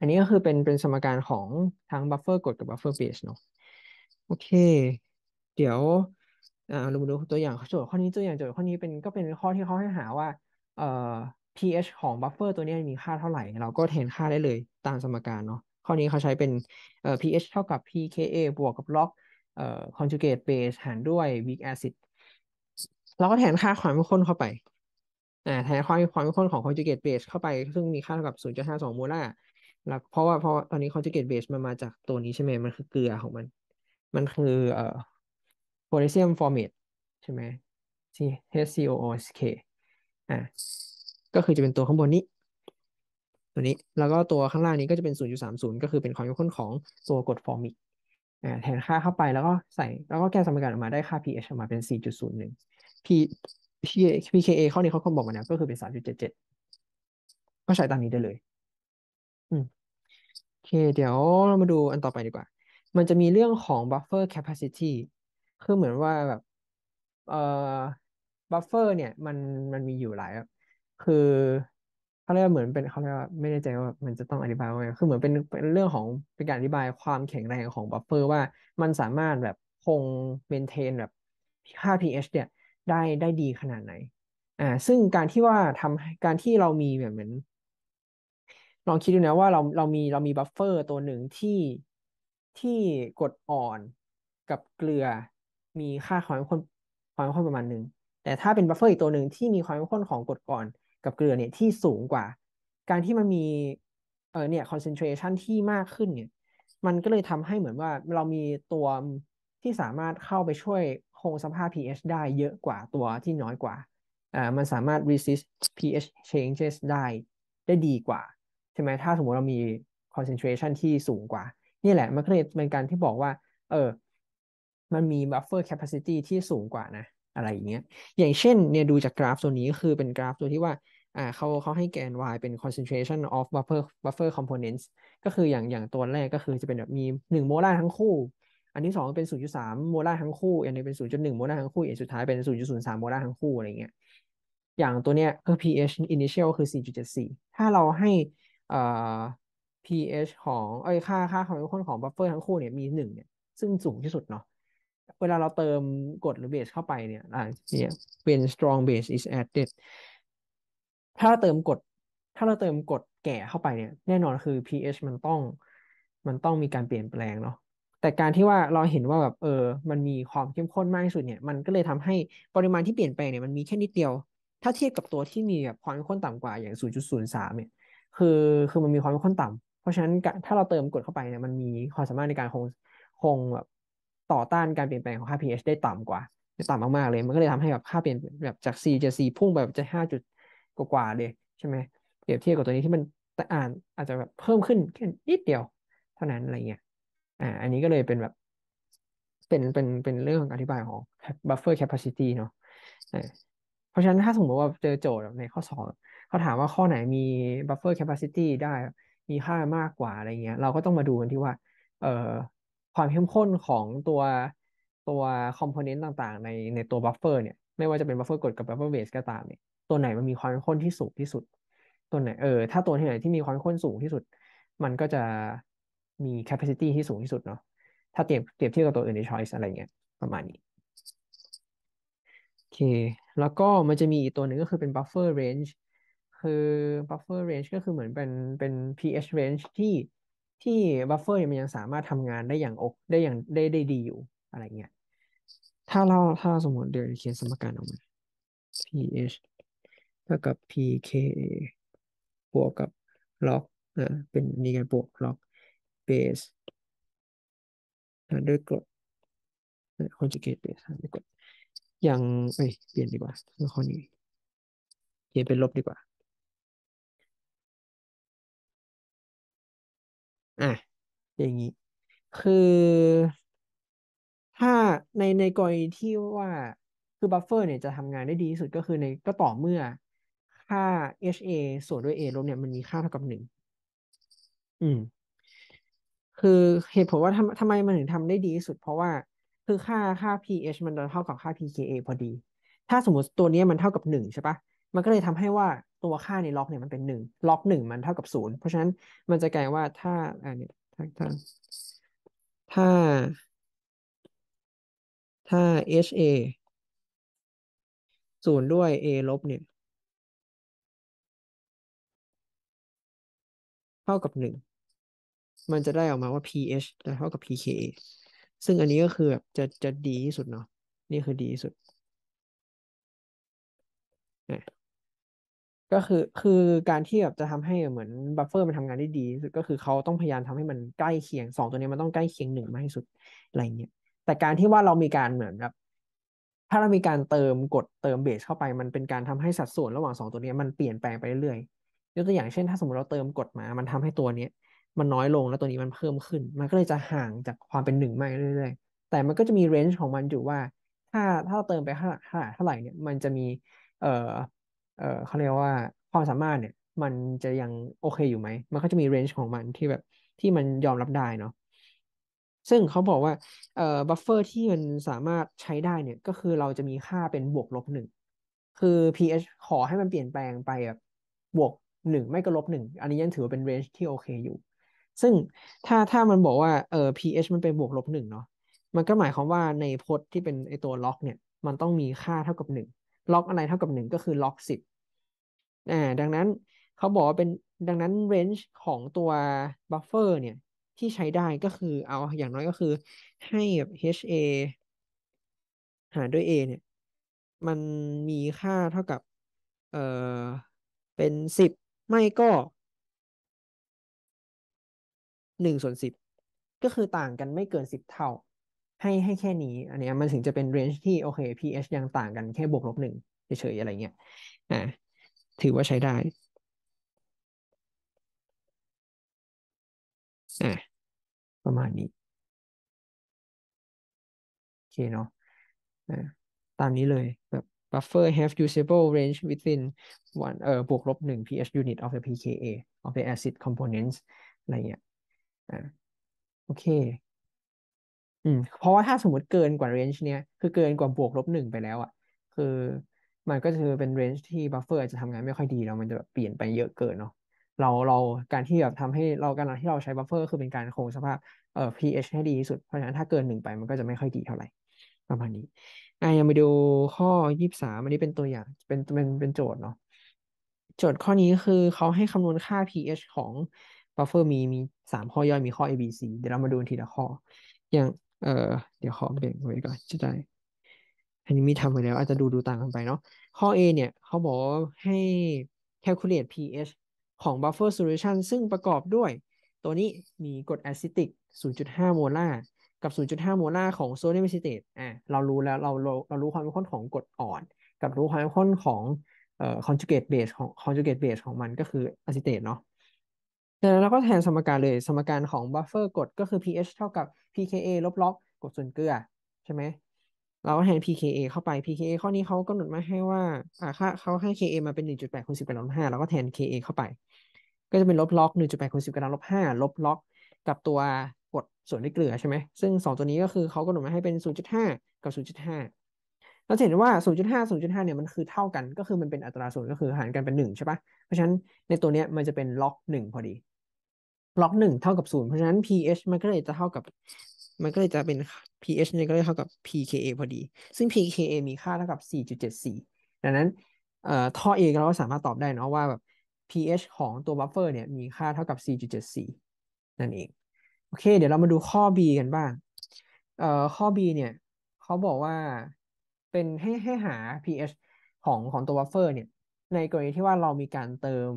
อันนี้ก็คือเป็นเป็นสมการของทั้งบัฟเฟอร์กดกับบัฟเฟอร์เบสเนาะโอเคเดี๋ยวอ่าเรามาดูตัวอย่างโจทย์ข้อนี้ตัวอย่างโจทย์ข้อนี้เป็นก็เป็นข้อที่เขาให้หาว่าเอ่อ pH ของบัฟเฟอร์ตัวนี้มีค่าเท่าไหร่เราก็แทนค่าได้เลยตามสมการเนาะข้อนี้เขาใช้เป็นเอ่อ pH เท่ากับ pKa บวกกับ log เอ่อ conjugate base หารด้วย weak acid เราก็แทนค่าความเข้มข้นเข้าไปอ่าแทนความความเข้มข้นของ conjugate base เข้าไปซึ่งมีค่าเท่ากับ 0.52โมลาร์แล้วเพราะว่าเพราะตอนนี้ conjugate base มันมาจากตัวนี้ใช่ไหมมันคือเกลือของมัน มันคือเอ่อพ o t a s s i u m f ร r m a t ใช่ไหม h c o o ี k อ่ะก็คือจะเป็นตัวข้างบนนี้ ตัวนี้แล้วก็ตัวข้างล่างนี้ก็จะเป็น0.30ก็คือเป็นความเข้มข้นของตัวกรดฟอร์มิกอ่าแทนค่าเข้าไปแล้วก็ใส่แล้วก็แก้สมการออกมาได้ค่า pH ออกมาเป็น4.01 P PKA ข้อนี้เขาคบอกมาแล้วก็คือเป็น3.77ก็ใช้ตามนี้ได้เลยอืมโอเค เดี๋ยวเรามาดูอันต่อไปดีกว่า มันจะมีเรื่องของ buffer capacity คือเหมือนว่าแบบเอ่อบัฟเฟอร์เนี่ย มันมันมีอยู่หลาย คือเขาเรียกว่าเหมือนเป็นเขาเรียกว่าไม่แน่ใจว่ามันจะต้องอธิบายว่าไงคือเหมือนเป็นเป็นเรื่องของเป็นการอธิบายความแข็งแรงของบัฟเฟอร์ว่ามันสามารถแบบคงเมนเทนแบบค่า pH เนี่ยได้ได้ดีขนาดไหน อ่า ซึ่งการที่ว่าทำการที่เรามีแบบเหมือนลองคิดดูนะว่าเราเรามีเรามีบัฟเฟอร์ตัวหนึ่งที่ที่กดอ่อนกับเกลือมีค่าความข้นความข้นประมาณหนึ่งแต่ถ้าเป็นบัฟเฟอร์อีกตัวหนึ่งที่มีความข้นของกรดก่อน กับเกลือเนี่ยที่สูงกว่า การที่มันมีเออเนี่ยคอนเซนทรชันที่มากขึ้นเนี่ยมันก็เลยทำให้เหมือนว่าเรามีตัวที่สามารถเข้าไปช่วยคงสภาพ pH ได้เยอะกว่าตัวที่น้อยกว่าอ่า มันสามารถ resist pH changes ได้ ได้ดีกว่าใช่ไหมถ้าสมมติเรามี concentration ที่สูงกว่านี่แหละมันก็เลยเป็นการที่บอกว่า เออมันมี buffer capacity ที่สูงกว่านะอะไรอย่างเงี้ย อย่างเช่นเนี่ยดูจากกราฟตัวนี้ ก็คือเป็นกราฟตัวที่ว่าอ่าเขาเขาให้แกน y เป็น concentration of buffer buffer components ก็คืออย่างอย่างตัวแรกก็คือจะเป็นแบบมี 1 โมลาร์ทั้งคู่ อันที่2เป็น0.3โมลาร์ทั้งคู่ อันนี้เป็น0.1โมลาร์ทั้งคู่อันสุดท้ายเป็น 0.03 โมลาร์ทั้งคู่อะไรเงี้ย อย่างตัวเนี้ยก็ pH initial คือ 4.74 ถ้าเราให้อ่า pH ของเอ้ยค่าค่าความเข้มข้นของบัฟเฟอร์ทั้งคู่เนี่ยมี1เนี่ยซึ่งสูงที่สุดเนาะเวลาเราเติมกดหรือเบสเข้าไปเนี่ยอ่าเนี่ยเป็น strong base is added ถ้าเราเติมกดถ้าเราเติมกดแก่เข้าไปเนี่ยแน่นอนคือ pH มันต้องมันต้องมีการเปลี่ยนแปลงเนาะแต่การที่ว่าเราเห็นว่าแบบเออมันมีความเข้มข้นมากที่สุดเนี่ยมันก็เลยทำให้ปริมาณที่เปลี่ยนแปลงเนี่ยมันมีแค่นิดเดียว ถ้าเทียบกับตัวที่มีแบบความเข้มข้นต่ำากว่าอย่าง 0.03 เนี่ย คือคือมันมีความข้นต่ำ เพราะฉะนั้นถ้าเราเติมกดเข้าไปเนี่ยมันมีความสามารถในการคงคงแบบต่อต้านการเปลี่ยนแปลงของค่า pH ได้ต่ำกว่า ต่ำมากๆ เลย มันก็เลยทำให้แบบค่าเปลี่ยนแบบจาก C จะ C พุ่งไปแบบจะ5จุดกว่าๆเลย ใช่ไหม เปรียบเทียบกับตัวนี้ที่มันอ่านอาจจะแบบเพิ่มขึ้นแค่นิดเดียว เท่านั้นอะไรเงี้ย อ่า อันนี้ก็เลยเป็นแบบ เป็นเป็นเป็นเรื่องอธิบายของ buffer capacity เนาะเพราะฉะนั้นถ้าสมมติว่าเจอโจทย์ในข้อสอบเขาถามว่าข้อไหนมี buffer capacity ได้มีค่ามากกว่าอะไรเงี้ย เราก็ต้องมาดูกันที่ว่าเออความเข้มข้นของตัวตัวคอมโพเนนต์ต่างๆในในตัวบัฟเฟอร์เนี่ยไม่ว่าจะเป็นบัฟเฟอร์กดกับบัฟเฟอร์เบสก็ตามเนี่ยตัวไหนมันมีความเข้มข้นที่สูงที่สุด ตัวไหนเออถ้าตัวที่ไหนที่มีความเข้มข้นสูงที่สุด มันก็จะมีแคปซิตี้ที่สูงที่สุดเนาะถ้าเรียบเรียบเทียบกับตัวอื่นในชอยส์อะไรเงี้ยประมาณนี้โอเค แล้วก็มันจะมีอีกตัวหนึ่งก็คือเป็นบัฟเฟอร์เรนจ์คือบัฟเฟอร์เรนจ์ก็คือเหมือนเป็นเป็น pH range ที่ที่บัฟเฟอร์มันยังสามารถทำงานได้อย่างอกได้อย่างได้ได้ดีอยู่อะไรเงี้ยถ้าเราถ้าสมมติเดี๋ยวเขียนสมการออกมา ph เท่ากับ pka บวกกับ log นอ่เป็นนี่ไงบวก log log base นะด้วยกรดคอนจูเกตเบสด้วยกรดอย่างเอ้ยเปลี่ยนดีกว่าข้อนี้เปลี่ยนเป็นลบดีกว่าอ่ะอย่างนี้ คือถ้าในในกรณีที่ว่าคือบัฟเฟอร์เนี่ยจะทำงานได้ดีที่สุดก็คือในก็ต่อเมื่อค่า HA ส่วนด้วย A ลบเนี่ยมันมีค่าเท่ากับหนึ่งอืม คือเหตุผลว่าทำทำไมมันถึงทำได้ดีที่สุดเพราะว่า คือค่าค่า pH มันจะเท่ากับค่า pKa พอดี ถ้าสมมติตัวนี้มันเท่ากับหนึ่งใช่ปะมันก็เลยทำให้ว่าตัวค่าในล็อกเนี่ยมันเป็นหนึ่ง ล็อกหนึ่งมันเท่ากับศูนย์ เพราะฉะนั้นมันจะกลายว่า ถ้าอันนี้ถ้าถ้าถ้า ถ้า HA ศูนย์ด้วย A ลบเนี่ย เท่ากับหนึ่ง มันจะได้ออกมาว่า pH จะเท่ากับ pKa ซึ่งอันนี้ก็คือแบบจะจะดีที่สุดเนาะ นี่คือดีที่สุดก็คือคือการที่แบบจะทำให้เหมือนบัฟเฟอร์มันทำงานได้ดีก็คือเขาต้องพยายามทำให้มันใกล้เคียงสองตัวนี้มันต้องใกล้เคียงหนึ่งมากที่สุดอะไรเงี้ยแต่การที่ว่าเรามีการเหมือนแบบ ถ้าเรามีการเติมกดเติมเบสเข้าไปมันเป็นการทำให้สัดส่วนระหว่างสองตัวนี้ มันเปลี่ยนแปลงไปเรื่อยๆยกตัวอย่างเช่นถ้า สมมติเราเติมกดมามันทำให้ตัวเนี้ยมันน้อยลงแล้วตัวนี้มันเพิ่มขึ้น มันก็เลยจะห่างจากความเป็นหนึ่งมากเรื่อย ๆ แต่มันก็จะมีเรนจ์ของมันอยู่ว่า ถ้าถ้าเราเติมไปเทาไหาเท่าไหร่เนี่ย มันจะมี เอ่อเออเขาเรียกว่าความสามารถเนี่ยมันจะยังโอเคอยู่ไหม มันก็จะมีเรนจ์ของมันที่แบบที่มันยอมรับได้เนาะซึ่งเขาบอกว่าเอ่อบัฟเฟอร์ที่มันสามารถใช้ได้เนี่ยก็คือเราจะมีค่าเป็นบวกลบหนึ่งคือ pH ขอให้มันเปลี่ยนแปลงไปแบบบวกหนึ่งไม่ก็ลบหนึ่งอันนี้ยังถือว่าเป็นเรนจ์ที่โอเคอยู่ ซึ่งถ้าถ้ามันบอกว่าเออ pH มันเป็นบวกลบหนึ่งเนาะมันก็หมายความว่าในพจน์ที่เป็นไอตัวล็อกเนี่ยมันต้องมีค่าเท่ากับหนึ่งล็อกอะไรเท่ากับหนึ่งก็คือล็อกสิบอ่าดังนั้นเขาบอกว่าเป็นดังนั้นเรนจ์ของตัวบัฟเฟอร์เนี่ยที่ใช้ได้ก็คือเอาอย่างน้อยก็คือให้ HA หารด้วย A เนี่ยมันมีค่าเท่ากับเอ่อเป็นสิบไม่ก็หนึ่งส่วนสิบก็คือต่างกันไม่เกินสิบเท่าให้ให้แค่นี้อันนี้มันถึงจะเป็นเรนจ์ที่โอเค pH ยังต่างกันแค่บวกลบหนึ่งเฉยๆอะไรเงี้ยอ่าถือว่าใช้ได้อ่าประมาณนี้ โอเคเนาะอ่าตามนี้เลยแบบ buffer have usable range within one เอ่อบวกลบหนึ่ง pH unit of the pKa of the acid components อะไรเงี้ยอ่าโอเคอืมเพราะว่าถ้าสมมติเกินกว่าเรนจ์เนี้ยคือเกินกว่าบวกลบหนึ่งไปแล้วอ่ะ คือ มันก็จะเป็นเรนจ์ที่บัฟเฟอร์จะทำงานไม่ค่อยดีแล้ว มันจะเปลี่ยนไปเยอะเกินเนาะเราเราการที่แบบทำให้เราการที่เราใช้บัฟเฟอร์คือเป็นการคงสภาพเอ่อ pH ให้ดีที่สุดเพราะฉะนั้น ถ้าเกินหนึ่งไปมันก็จะไม่ค่อยดีเท่าไหร่ประมาณนี้อ่ะยังไปดูข้อยี่สิบสามอันนี้เป็นตัวอย่างเป็นเป็นเป็นโจทย์เนาะโจทย์ข้อนี้คือเขาให้คำนวณค่า pH ของบัฟเฟอร์มีมีสามข้อย่อยมีข้อ A B C เดี๋ยวเรามาดูทีละข้ออย่างเออเดี๋ยวขอเบ่งไว้ก่อนจะได้อันนี้มีทำไว้แล้ว อาจจะดูดูต่างกันไปเนาะ ข้อ A เนี่ยเขาบอกให้ calculate pH ของ buffer solution ซึ่งประกอบด้วย ตัวนี้มีกรดแอซิติก0.5โมลาร์กับ 0.5 โมลาร์ของโซเดียมซิเตตอ่ะเรารู้แล้วเราเราเรารู้ความเข้มข้นของกรดอ่อน กับรู้ความเข้มข้นของเอ่อ conjugate base ของ conjugate base ของมันก็คืออซิเตตเนาะนั้นเราก็แทนสมการเลยสมการของบัฟเฟอร์กดก็คือ pH เท่ากับ pKa ลบล็อกกดส่วนเกลือใช่ไหมเราก็แทน pKa เข้าไป pKa ข้อนี้เขากำหนดมาให้ว่าอ่าค่าเขาให้ Ka มาเป็น 1.8คูณ10กำลังลบ5เราก็แทน Ka เข้าไป ก็จะเป็นลบล็อก1.8คูณ10กำลังลบ5ลบล็อกกับตัวกดส่วนด้วยเกลือใช่ไหมซึ่ง 2 ตัวนี้ก็คือเขากำหนดมาให้เป็น0.5 กับ 0.5 เราเห็นว่า0.5 0.5เนี่ยมันคือเท่ากันก็คือมันเป็นอัตราส่วนก็คือหารกันเป็น1ใช่ปะเพราะฉะนั้นในตัวเนี้ยมันจะเป็นล็อก1พอดีล็อกหนึ่งเท่ากับศูนย์เพราะฉะนั้น pH มันก็เลยจะเท่ากับมันก็เลยจะเป็น pH เนี่ยก็เลยเท่ากับ pKa พอดี ซึ่ง pKa มีค่าเท่ากับ 4.74ดังนั้นเอ่อท่อเอเราก็สามารถตอบได้นะว่าแบบ pH ของตัวบัฟเฟอร์เนี่ยมีค่าเท่ากับ 4.74 นั่นเอง โอเค เดี๋ยวเรามาดูข้อ B กันบ้างเอ่อข้อ B เนี่ยเขาบอกว่าเป็นให้ให้หา pH ของของตัวบัฟเฟอร์เนี่ยในกรณีที่ว่าเรามีการเติม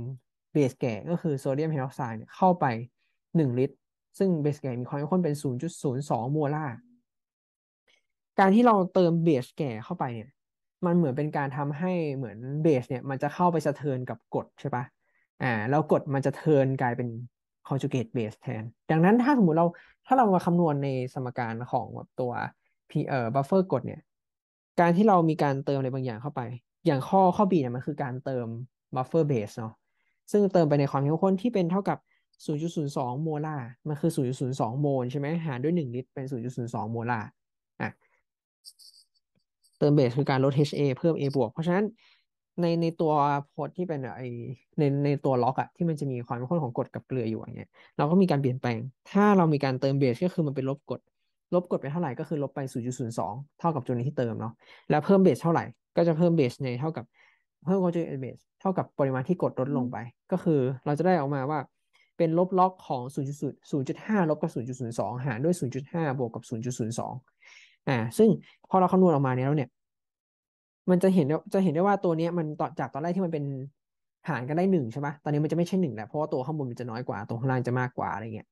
บสแก่ก็คือโซเดียมไฮดรอกไซด์เข้าไป 1 ลิตร ซึ่งเบสแก่มีความเข้มข้นเป็น 0.02โมลาร์การที่เราเติมเบสแก่เข้าไปเนี่ย มันเหมือนเป็นการทำให้เหมือนเบสเนี่ยมันจะเข้าไปสะเทินกับกดใช่ปะอ่าแล้วกดมันจะเทินกลายเป็นคอนจูเกตเบสแทน ดังนั้นถ้าสมมติเราถ้าเรามาคำนวณในสมการของแบบตัวพีเอ่อบัฟเฟอร์กดเนี่ย การที่เรามีการเติมอะไรบางอย่างเข้าไป อย่างข้อข้อบีเนี่ยมันคือการเติมบัฟเฟอร์เบสเนาะซึ่งเติมไปในความเข้มข้นที่เป็นเท่ากับ 0.02โมลาร์ มันคือ 0.02 โมล ใช่ไหม หารด้วย 1 ลิตร เป็น 0.02โมลาร์อ่ะเติมเบสคือการลด HA เพิ่ม A บวก เพราะฉะนั้นในในตัวโพดที่เป็นไอในในตัวล็อกอะที่มันจะมีความเข้มข้นของกรดกับเกลืออยู่อย่างเงี้ย เราก็มีการเปลี่ยนแปลง ถ้าเรามีการเติมเบสก็คือมันเป็นลบกรด ลบกรดไปเท่าไหร่ก็คือลบไป 0.02 เท่ากับจำนวนที่เติมเนาะ แล้วเพิ่มเบสเท่าไหร่ก็จะเพิ่มเบสในเท่ากับเพิ่ม conjugate a d m เท่ากับปริมาณที่กดลดลงไป ก็คือเราจะได้ออกมาว่าเป็นลบล็อกของ 0.0.5ลบกับ0.02หารด้วย0.5บวกกับ0.02อ่า ซึ่งพอเราคำนวณออกมาเแล้วเนี่ยมันจะเห็นจะเห็นได้ว่าตัวเนี้ยมันต่อจากตอนแรกที่มันเป็นหารกันได้หนึ่งใช่ไหมตอนนี้มันจะไม่ใช่หนึ่งแล้วเพราะว่าตัวข้างบนมันจะน้อยกว่าตัวข้างล่างจะมากกว่าอะไรเงี้ย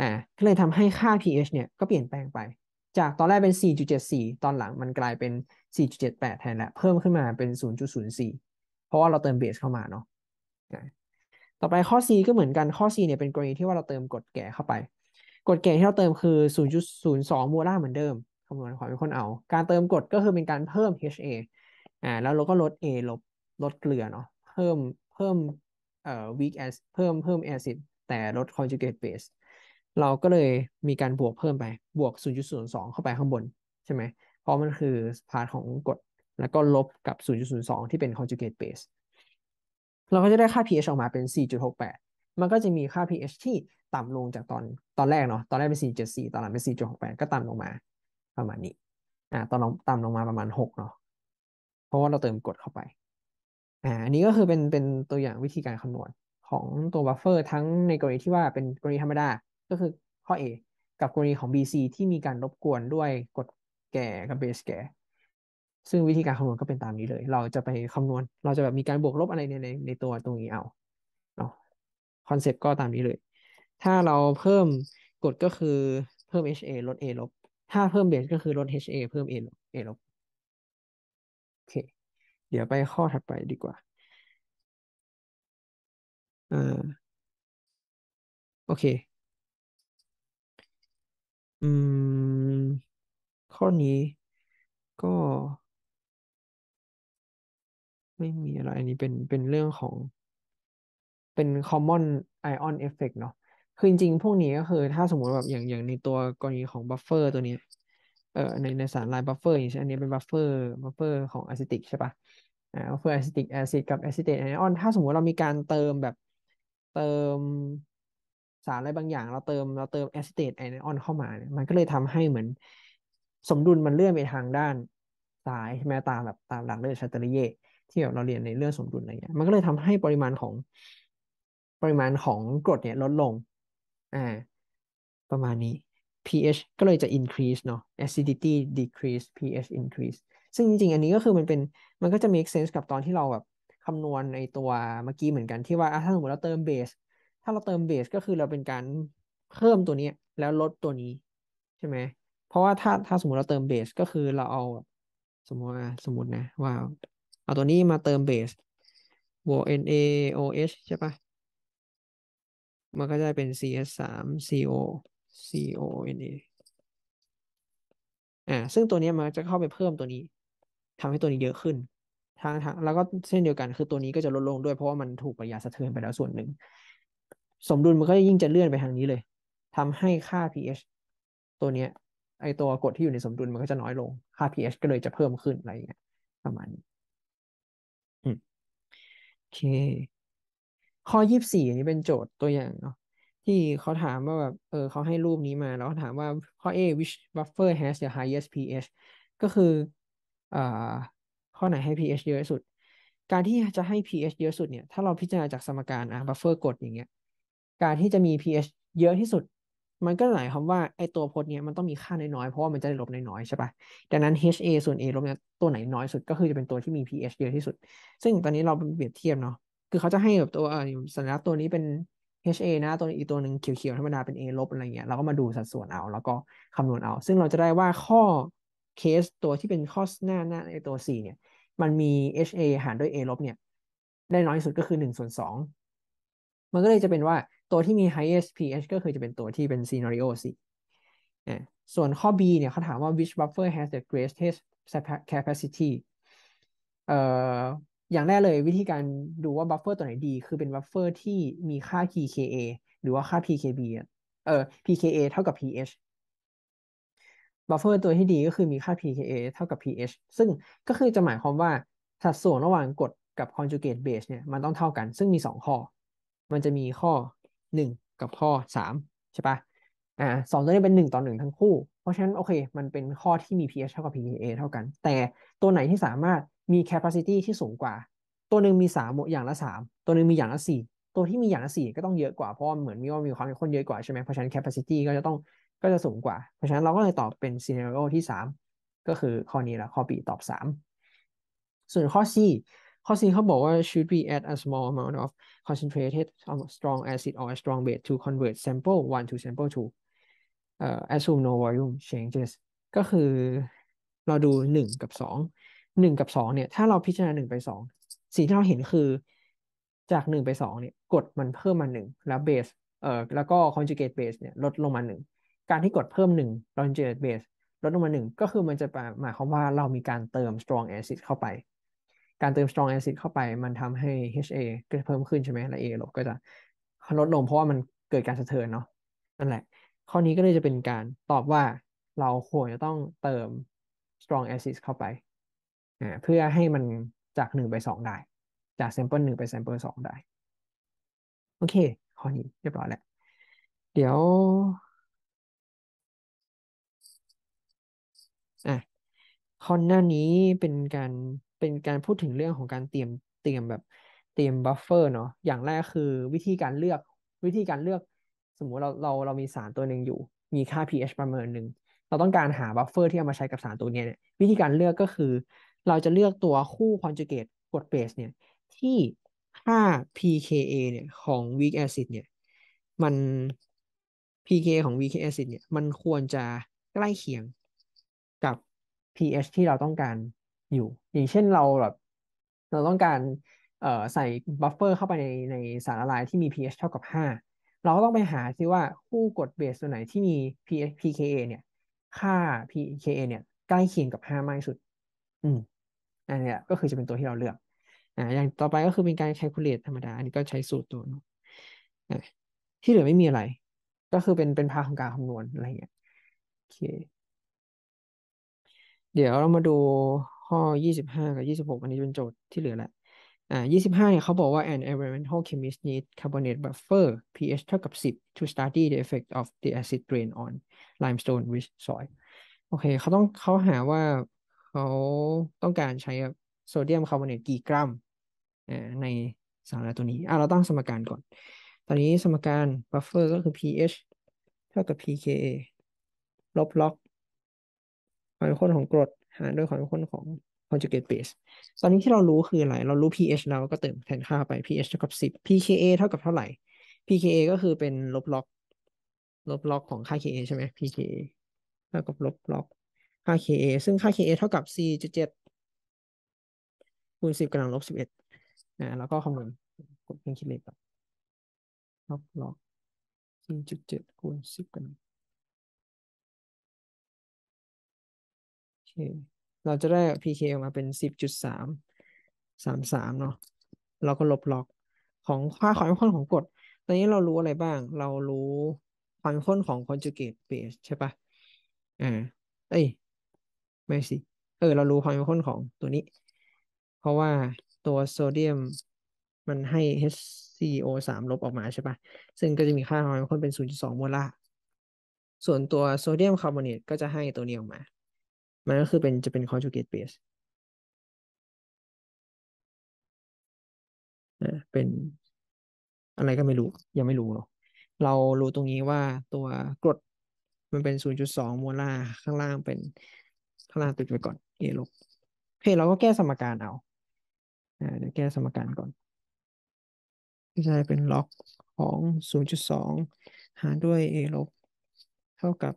อ่าก็เลยทำให้ค่า pH เนี่ยก็เปลี่ยนแปลงไป จากตอนแรกเป็น4.74ตอนหลัง มันกลายเป็น4.78แทนแลวเพิ่มขึ้นมาเป็น0.04เพราะว่าเราเติมเบสเข้ามาเนาะต่อไปข้อ C ก็เหมือนกัน ข้อ C เนี่ยเป็นกรณีที่ว่าเราเติมกฎแก่เข้าไปกฎแก่ที่เราเติมคือ 0.02โมล่าเหมือนเดิมคำนวณขอเป็นคนเอา การเติมกฎก็คือเป็นการเพิ่ม HA อ่า แล้วเราก็ลด A ลบ ลดเกลือเนาะ เพิ่ม เพิ่มเอ่อ weak acid เพิ่ม เพิ่ม acid แต่ลด conjugate base เราก็เลยมีการบวกเพิ่มไป บวก 0.02 เข้าไปข้างบน ใช่ไหมเพราะมันคือพาร์ทของกฎแล้วก็ลบกับ 0.02 ที่เป็น conjugate base เราก็จะได้ค่า pH ออกมาเป็น 4.68 มันก็จะมีค่า pH ที่ต่ำลงจากตอนตอนแรกเนาะ ตอนแรกเป็น4.74ตอนหลังเป็น 4.68 ก็ต่ำลงมาประมาณนี้ อ่าตอนลงต่ำลงมาประมาณ 6 เนาะเพราะว่าเราเติมกรดเข้าไป อ่า อันนี้ก็คือเป็นเป็นตัวอย่างวิธีการคำนวณของตัวบัฟเฟอร์ทั้งในกรณีที่ว่าเป็นกรณีธรรมดา ก็คือข้อ A กับกรณีของ BC ที่มีการรบกวนด้วยกรดแก่กับเบสแก่ซึ่งวิธีการคำนวณก็เป็นตามนี้เลย เราจะไปคำนวณ เราจะแบบมีการบวกลบอะไรในในในตัวตรงนี้เอาเนาะคอนเซปต์ก็ตามนี้เลย ถ้าเราเพิ่มกฎก็คือเพิ่ม HA ลด A ลบ ถ้าเพิ่มเบสก็คือลด HA เพิ่ม A ลบ A ลบโอเคเดี๋ยวไปข้อถัดไปดีกว่า อ่า โอเค อืม ข้อนี้ก็ไม่มีอะไรอันนี้เป็นเป็นเรื่องของ เป็น common ion effect เนาะ คือจริงๆ พวกนี้ก็คือถ้าสมมติแบบอย่างอย่างในตัวกรณีของบัฟเฟอร์ตัวนี้ เอ่อในในสารลายบัฟเฟอร์อย่างเช่นอันนี้เป็นบัฟเฟอร์บัฟเฟอร์ของแอซิติกใช่ปะอ่าบัฟเฟอร์อซิติกแอซิดกับแอซิเตตไอออน ถ้าสมมติเรามีการเติมแบบเติมสารอะไรบางอย่างเราเติมเราเติมแอซิเตตไอออนเข้ามาเนี่ย มันก็เลยทำให้เหมือน สมดุลมันเลื่อนไปทางด้านซ้ายใช่ไหมตามแบบตามหลักเลือดชาตอร์เยที่แบบเราเรียนในเรื่องสมดุลอะไรเงี้ย มันก็เลยทำให้ปริมาณของปริมาณของกรดเนี่ย ลดลง อ่า ประมาณนี้ pH ก็เลยจะ increase เนาะ acidity decrease pH increase ซึ่งจริงๆ อันนี้ก็คือมันเป็นมันก็จะ make sense กับตอนที่เราแบบคำนวณในตัวเมื่อกี้เหมือนกันที่ว่า ถ้าสมมติเราเติมเบส ถ้าเราเติมเบสก็คือเราเป็นการเพิ่มตัวนี้แล้วลดตัวนี้ใช่ไหมเพราะว่าถ้าถ้าสมมติเราเติมเบสก็คือเราเอาสมมติสมมตินะว่าเอาตัวนี้มาเติมเบสบวก NaOH ใช่ปะมันก็จะเป็น CS3CO CONa อ่าซึ่งตัวนี้มันจะเข้าไปเพิ่มตัวนี้ ทำให้ตัวนี้เยอะขึ้น ทางทางแล้วก็เช่นเดียวกัน คือตัวนี้ก็จะลดลงด้วยเพราะว่ามันถูกปริยาสะเทือนไปแล้วส่วนหนึ่ง สมดุลมันก็ยิ่งจะเลื่อนไปทางนี้เลย ทำให้ค่า pH ตัวเนี้ย ไอตัวกรดที่อยู่ในสมดุลมันก็จะน้อยลง ค่า pH ก็เลยจะเพิ่มขึ้นอะไรอย่างเงี้ย ประมาณนี้อืมโอเคข้อยี่สสี่อันนี้เป็นโจทย์ตัวอย่างเนาะที่เขาถามว่าแบบเออเขาให้รูปนี้มา แล้วถามว่าข้อ A which buffer has the highest pH ก็คืออ่าข้อไหนให้ pH เยอะสุด การที่จะให้ pH เยอะสุดเนี่ยถ้าเราพิจารณาจากสมการอ่ะบัฟเฟอร์กดอย่างเงี้ย การที่จะมี pH เยอะที่สุดมันก็หมายความว่าไอตัวพจน์เนี้ยมันต้องมีค่าน้อยๆ เพราะว่ามันจะได้ลบน้อยๆใช่ปะ่ะดังนั้น HA ส่วน A ลบเนี่ยตัวไหนน้อยสุดก็คือจะเป็นตัวที่มี pH เยอะที่สุด ซึ่งตอนนี้เราเปรียบเทียบเนาะ คือเขาจะให้แบบตัวสัญลักษณ์ตัวนี้เป็น HA นะตัวอีกตัวหนึ่งเขียวๆธรรมดาเป็น A ลบอะไรเงี้ย เราก็มาดูสัดส่วนเอา แล้วก็คำนวณเอา ซึ่งเราจะได้ว่าข้อเคสตัวที่เป็นข้อหน้าหน้าไอตัว C เนี่ย มันมี HA หารด้วย A ลบเนี่ย ได้น้อยสุดก็คือ1ส่วน2มันก็เลยจะเป็นว่าตัวที่มี highest pH ก็คือจะเป็นตัวที่เป็น scenario 4อ่ส่วนข้อ B เนี่ย เขาถามว่า which buffer has the greatest capacity เอ่อ อย่างแรกเลยวิธีการดูว่าบัฟเฟอร์ตัวไหนดีคือเป็นบัฟเฟอร์ที่มีค่า pKa หรือว่าค่า pKb เอ่อ pKa เท่ากับ pH บัฟเฟอร์ตัวที่ดีก็คือมีค่า pKa เท่ากับ pH ซึ่งก็คือจะหมายความว่าสัดส่วนระหว่างกดกับ conjugate base เนี่ยมันต้องเท่ากัน ซึ่งมี 2 ข้อ มันจะมีข้อหนึ่งกับข้อสามใช่ปะอ่าสองตัวนี้เป็นหนึ่งต่อหนึ่งทั้งคู่ เพราะฉะนั้นโอเคมันเป็นข้อที่มี pH เท่ากับ pKa เท่ากัน แต่ตัวไหนที่สามารถมี capacity ที่สูงกว่า ตัวหนึ่งมีสามอย่างละสามตัวหนึ่งมีอย่างละสี่ตัวที่มีอย่างละสี่ก็ต้องเยอะกว่า เพราะเหมือนมีว่ามีความเข้มข้นเยอะกว่าใช่ไหมเพราะฉะนั้น capacity ก็จะต้อง ก็จะสูงกว่า เพราะฉะนั้นเราก็เลยตอบเป็น scenario ที่สามก็คือข้อนี้แหละข้อ B ตอบสามส่วนข้อ C ข้อสี่เขาบอกว่า should we add a small amount of concentrated strong acid or strong base to convert sample one to sample two uh assume no volume changes ก็คือเราดูหนึ่งกับสองหนึ่งกับสองเนี่ยถ้าเราพิจารณาหนึ่งไปสองสิ่งที่เราเห็นคือจากหนึ่งไปสองเนี่ยกดมันเพิ่มมาหนึ่งแล้วเบสเอ่อแล้วก็ conjugate base เนี่ยลดลงมาหนึ่งการที่กดเพิ่มหนึ่ง conjugate base ลดลงมาหนึ่งก็คือมันจะหมายความว่าเรามีการเติม strong acid เข้าไปการเติม strong acid เข้าไป มันทำให้ HA ก็เพิ่มขึ้นใช่ไหม และ A ลบก็จะลดลงเพราะว่ามันเกิดการสะเทือนเนาะนั่นแหละ ข้อนี้ก็เลยจะเป็นการตอบว่าเราควรจะต้องเติม strong acid เข้าไปเพื่อให้มันจาก 1 ไป 2 ได้ จาก sample 1ไป sample 2ได้ โอเค ข้อนี้เรียบร้อยแล้ว เดี๋ยวอ่ะข้อหน้านี้เป็นการเป็นการพูดถึงเรื่องของการเตรียม เตรียมแบบเตรียมบัฟเฟอร์เนาะ อย่างแรกคือวิธีการเลือกวิธีการเลือกสมมุติเราเราเรามีสารตัวหนึ่งอยู่ มีค่า pH ประเมินหนึ่งเราต้องการหาบัฟเฟอร์ที่เอามาใช้กับสารตัวนี้เนี่ย วิธีการเลือกก็คือ เราจะเลือกตัวคู่คอนจูเกตกรดเบสเนี่ยที่ค่า pKa เนี่ยของ weak acid เนี่ยมัน pKa ของ weak acid เนี่ยมันควรจะใกล้เคียงกับ pH ที่เราต้องการอยู่อย่างเช่นเราแบบ เราต้องการเอ่อใส่บัฟเฟอร์เข้าไปในในสารละลายที่มี pH เท่ากับ 5 เราก็ต้องไปหาซิว่าคู่กดเบสตัวไหนที่มี pH pKa เนี่ยค่า pKa เนี่ยใกล้เคียงกับ 5 มากที่สุด อืมอันนี้ก็คือจะเป็นตัวที่เราเลือกอ่าอย่างต่อไปก็คือเป็นการใช้คูเลตธรรมดาอันนี้ก็ใช้สูตรตัวที่เหลือไม่มีอะไร ก็คือเป็นเป็นพาของการคำนวณอะไรเงี้ยโอเคเดี๋ยวเรามาดูข้อยี่สิบห้ากับยี่สิบหกอันนี้เป็นโจทย์ที่เหลือและ อ่ายี่สิบห้าเนี่ยเขาบอกว่า an environmental chemist needs carbonate buffer pH เท่ากับสิบ to study the effect of the acid rain on limestone rich soil โอเคเขาต้องเขาหาว่าเขาต้องการใช้โซเดียมคาร์บอเนตกี่กรัมในสารตัวนี้ อ่ะ เราตั้งสมการก่อน ตอนนี้สมการ buffer ก็คือ pH เท่ากับ pKa ลบล็อกามเมข้นของกรดหารดยความเข้มข้นของ conjugate base ตอนนี้ที่เรารู้คืออะไร เรารู้ pH แล้วก็เติมแทนค่าไป pH เท่ากับ10 pKa เท่ากับเท่าไหร่ pKa ก็คือเป็นลบล็อกลบล็อกของค่า Ka ใช่ไหม pKa เท่ากับลบล็อกค่า Ka ซึ่งค่า Ka เท่ากับ 4.7คูณ10กำลังลบ11อ่าแล้วก็คำนวณกดเครื่องคิดเลขลบล็อก4.7คูณ10กำลังเราจะได้ pk ออกมาเป็นสิบจุดสามสามสามเนาะ เราก็ลบล็อกของค่าความเข้มข้นของกรด ตอนนี้เรารู้อะไรบ้าง เรารู้ความเข้นของ conjugate base ใช่ปะอ่าเอ้ยไม่สิ เออเรารู้ความเข้นของตัวนี้ เพราะว่าตัวโซเดียมมันให้ HCO 3ลบออกมาใช่ปะซึ่งก็จะมีค่าความข้นเป็น 0.2โมลาร์ ส่วนตัวโซเดียมคาร์บอเนตก็จะให้ตัวนี้ออกมามันก็คือเป็นจะเป็น conjugate base เป็นอะไรก็ไม่รู้ ยังไม่รู้เนาะเรารู้ตรงนี้ว่าตัวกรดมันเป็น 0.2โมลาร์ข้างล่างเป็น ข้างล่างติดไวก่อน A ลบโอเค เราก็แก้สมการเอาเดี๋ยวแก้สมการก่อนก็จะเป็นล็อกของ 0.2 หารด้วย A ลบเท่ากับ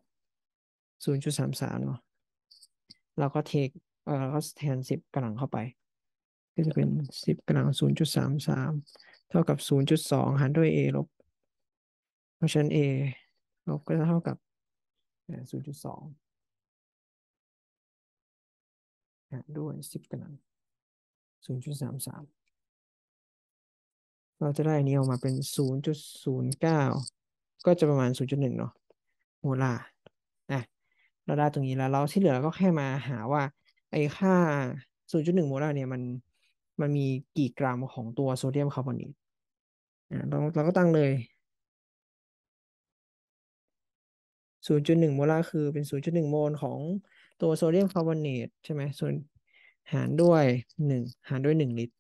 0.33 เนาะเราก็เทคเออเราก็แทนสิบกำลังเข้าไป ก็จะเป็นสิบกำลังศูนย์จุดสามสาม เท่ากับศูนย์จุดสองหารด้วย a ลบ เพราะฉะนั้น a ลบก็จะเท่ากับศูนย์จุดสองหารด้วยสิบกำลังศูนย์จุดสามสาม เราจะได้อันนี้ออกมาเป็นศูนย์จุดศูนย์เก้า ก็จะประมาณศูนย์จุดหนึ่งเนาะโมลาร์นะเราได้ตรงนี้แล้วเราที่เหลือเราก็แค่มาหาว่าไอ้ค่า 0.1โมลาร์เนี่ยมันมันมีกี่กรัมของตัวโซเดียมคาร์บอนิอ่าเราเราก็ตั้งเลย 0.1โมลาร์คือเป็น 0.1โมลของตัวโซเดียมคาร์บอเนตใช่ไหมส่วนหารด้วย 1 หารด้วย 1 ลิตร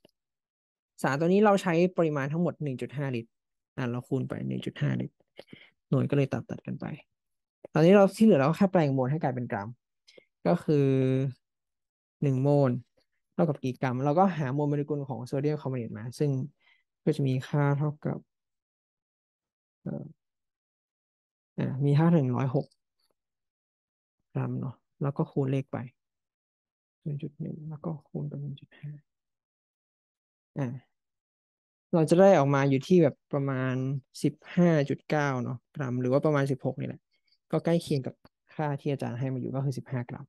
สารตัวนี้เราใช้ปริมาณทั้งหมด 1.5 ลิตรอ่าเราคูณไป 1.5 ลิตร หน่วยก็เลยตัดตัดกันไปตอนนี้เราที่เหลือเราแค่แปลงโมลให้กลายเป็นกรัม ก็คือหนึ่งโมลเท่ากับกี่กรัม เราก็หาโมลโมเลกุลของโซเดียมคาร์บอเนตมา ซึ่งก็จะมีค่าเท่ากับมีค่าถึงร้อยหกกรัมเนาะแล้วก็คูณเลขไปศูน่งจุดหนึ่งแล้วก็คูณกับหนึ่งจุดห้าอ่าเราจะได้ออกมาอยู่ที่แบบประมาณสิบห้าจุดเก้าเนาะกรัมหรือว่าประมาณสิบหกนี่แหละก็ใกล้เคียงกับค่าที่อาจารย์ให้มาอยู่ก็คือสิบห้ากรัม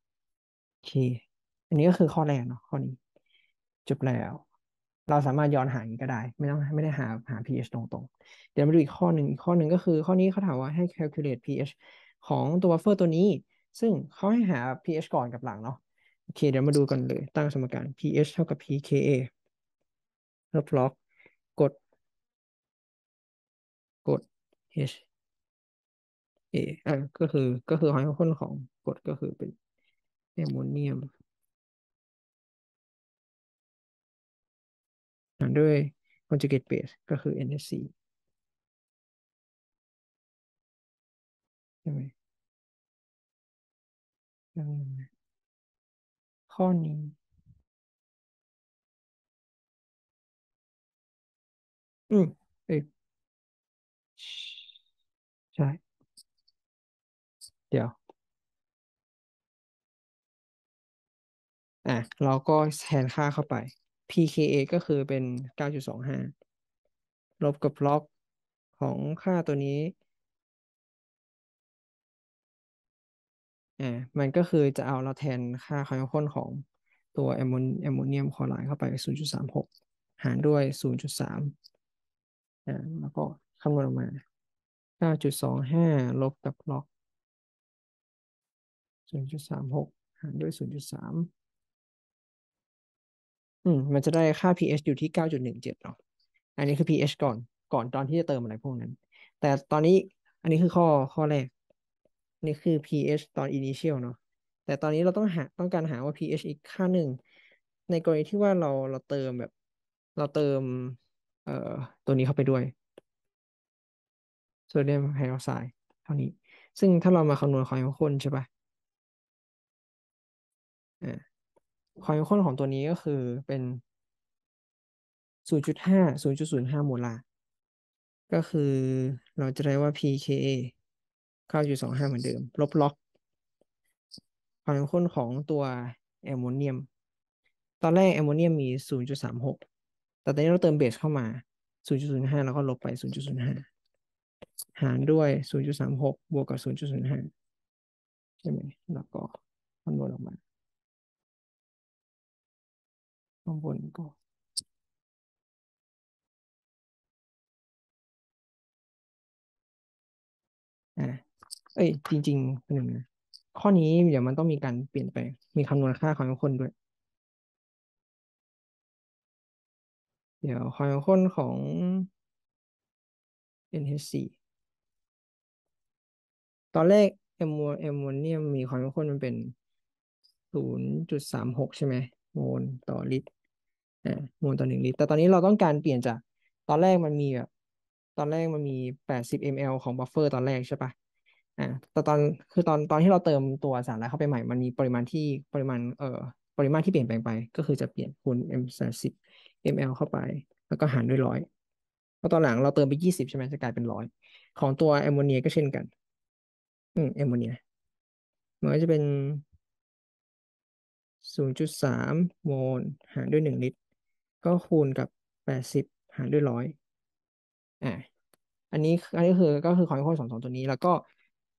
โอเค อันนี้ก็คือข้อแรกเนาะข้อนี้ จบแล้ว เราสามารถย้อนหาอย่างนี้ก็ได้ ไม่ต้องไม่ได้หาหา pH ตรงๆเดี๋ยวมาดูอีกข้อหนึ่งข้อหนึ่งก็คือข้อนี้เขาถามว่าให้ calculate pH ของตัวเฟอร์ตัวนี้ ซึ่งเขาให้หา pH ก่อนกับหลังเนาะ โอเค เดี๋ยวมาดูกันเลยตั้งสมการ pH เท่ากับ pKa ลบล็อก กด กด h เอ่อก็คือ ก็คือไฮโดรคอนของกรดก็คือเป็นแอมโมเนียมตามด้วยคอนจูเกตเบสก็คือ NSC ใช่ไหมข้อนี้อืมเดี๋ยวอ่ะเราก็แทนค่าเข้าไป pKa ก็คือเป็น 9.25 ลบกับล็อกของค่าตัวนี้อ่ะมันก็คือจะเอาเราแทนค่าความข้นของตัวแอมโมแอมโมเนียมคลอไรด์เข้าไป0.36 หารด้วย 0.3อ่าแล้วก็คำนวณออกมา 9.25 ลบกับล็อกศูนย์จุดสามหกหารด้วยศูนย์จุดสาม อืมมันจะได้ค่า pH อยู่ที่เก้าจุดหนึ่งเจ็ดเนาะ อันนี้คือ pH ก่อน ก่อน ตอนที่จะเติมอะไรพวกนั้น แต่ตอนนี้อันนี้คือข้อข้อแรกนี่คือ pH ตอน initial เนาะ แต่ตอนนี้เราต้องหาต้องการหาว่า pH อีกค่าหนึ่งในกรณีที่ว่าเราเราเติมแบบ เราเติม เอ่อตัวนี้เข้าไปด้วยโซเดียมไฮดรอกไซด์เท่านี้ ซึ่งถ้าเรามาคำนวณคอามเคนใช่ปะอวาความข้นของตัวนี้ก็คือเป็น 0.5 0.05มลาร์ ก็คือเราจะได้ว่า pKa 9.25 เหมือนเดิม ลบล็อกความข้นของตัวแอมโมเนียม ตอนแรกแอมโมเนียมมี 0.36 แต่ตอนนี้เราเติมเบสเข้ามา 0.05 แล้วก็ลบไป 0.05 หารด้วย 0.36 บวกกับ 0.05 ใช่ไหมแล้วก็คำนวณออกมาข้างบนก็อเอ้ย จริงๆหนึ่งนะข้อนี้เดี๋ยวมันต้องมีการเปลี่ยนไปมีคำนวณค่าของมเขอนด้วย เดี๋ยวคอามนของ NH4 ตอนแรกแอมโมอมมเนียมมีคอามนมันเป็น 0.36 ใช่ไหมโมลต่อลิตรมลต่อหนึ่งลิตรแต่ตอนนี้เราต้องการเปลี่ยนจากตอนแรกมันมีแบบตอนแรกมันมีแปดสิบ ml ของบัฟเฟอร์ตอนแรกใช่ปะอ่าแต่ตอนคือตอนตอนที่เราเติมตัวสารละเข้าไปใหม่มันมีปริมาณที่ปริมาณเอ่อปริมาณที่เปลี่ยนแปลงไป ก็คือจะเปลี่ยนคูณ m สามสิบ ml เข้าไปแล้วก็หารด้วยร้อยพระตอนหลังเราเติมไปยี่สิบใช่ไหมจะกลายเป็นร้อย ของตัวแอมโมเนีย ก็เช่นกัน อืมแอมโมเนียมันก็จะเป็นศูนย์จุดสามโมลหารด้วยหนึ่งลิตรก็คูณกับแปดสิบหารด้วยร้อยอ่าอันนี้อันนี้คือก็คือความเข้มข้นสองสองตัวนี้ แล้วก็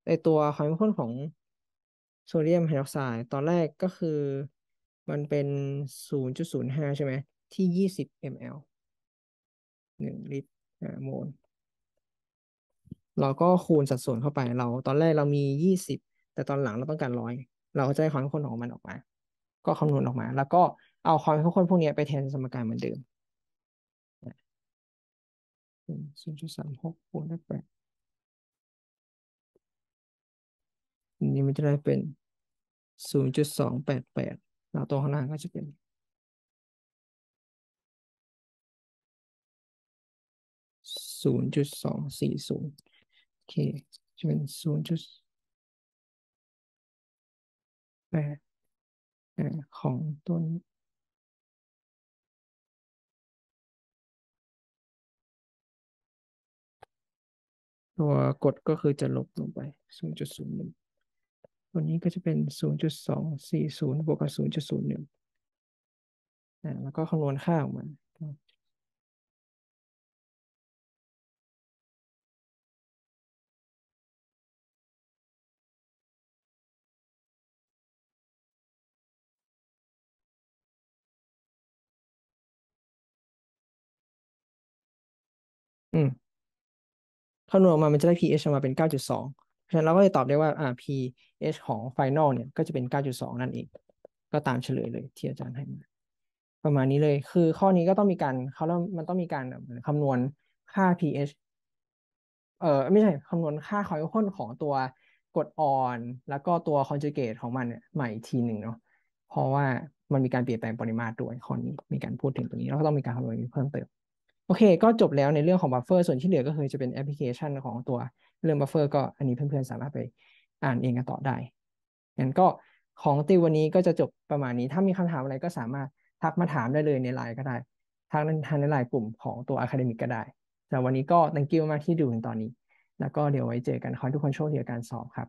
ในตัวความเข้มข้นของ โซเดียมไฮดรอกไซด์ตอนแรกก็คือมันเป็นศูนย์จุดศูนย์ห้าใช่ไหมที่ยี่สิบมลหนึ่งลิตรโมล เราก็คูณสัดส่วนเข้าไปเรา ตอนแรกเรามียี่สิบแต่ตอนหลังเราต้องการร้อยเราก็จะได้ความเข้มข้นของมันออกมา ก็คำนวณออกมา แล้วก็เอาคอยทุกคนพวกนี้ไปแทนสมการเหมือนเดิม ศูนย์จุดสามหกคูณได้แปด นี่มันจะได้เป็นศูนย์จุดสองแปดแปดแล้วตัวข้างล่างก็จะเป็นศูนย์จุดสองสี่ศูนย์โอเค จะเป็นศูนย์จุดแปดของตัวนี้ตัวกดก็คือจะลบลงไป 0.01 ตัวนี้ก็จะเป็น 0.240บวกกับ0.01 แล้วก็คำนวณค่าออกมาคำนวณออกมา มันจะได้ pH ออกมาเป็น 9.2เพราะฉะนั้นเราก็เลยตอบได้ว่า อ่า pH ของ final เนี่ย ก็จะเป็น 9.2 นั่นเอง ก็ตามเฉลยเลยที่อาจารย์ให้มา ประมาณนี้เลย คือข้อนี้ก็ต้องมีการเขาแล้วมันต้องมีการคำนวณค่า pH เออไม่ใช่คำนวณค่าคอยข้นของตัวกรดอ่อนแล้วก็ตัวคอนจูเกตของมันเนี่ยใหม่ ทีหนึ่งเนาะ เพราะว่ามันมีการเปลี่ยนแปลงปริมาตรด้วยข้อนี้มีการพูดถึงตรงนี้แล้วก็ต้องมีการคำนวณเพิ่มเติมโอเค ก็จบแล้วในเรื่องของบัฟเฟอร์ส่วนที่เหลือก็คือจะเป็นแอปพลิเคชันของตัวเรื่องบัฟเฟอร์ก็อันนี้เพื่อนๆ สามารถไปอ่านเองกันต่อได้ งั้นก็ของติววันนี้ก็จะจบประมาณนี้ถ้ามีคำถามอะไรก็สามารถทักมาถามได้เลยในไลน์ก็ได้ ทักทางในไลน์กลุ่มของตัว Academic ก็ได้แต่วันนี้ก็ thank you มากที่ดูถึงตอนนี้ แล้วก็เดี๋ยวไว้เจอกันขอให้ทุกคนโชคดีกับการสอบครับ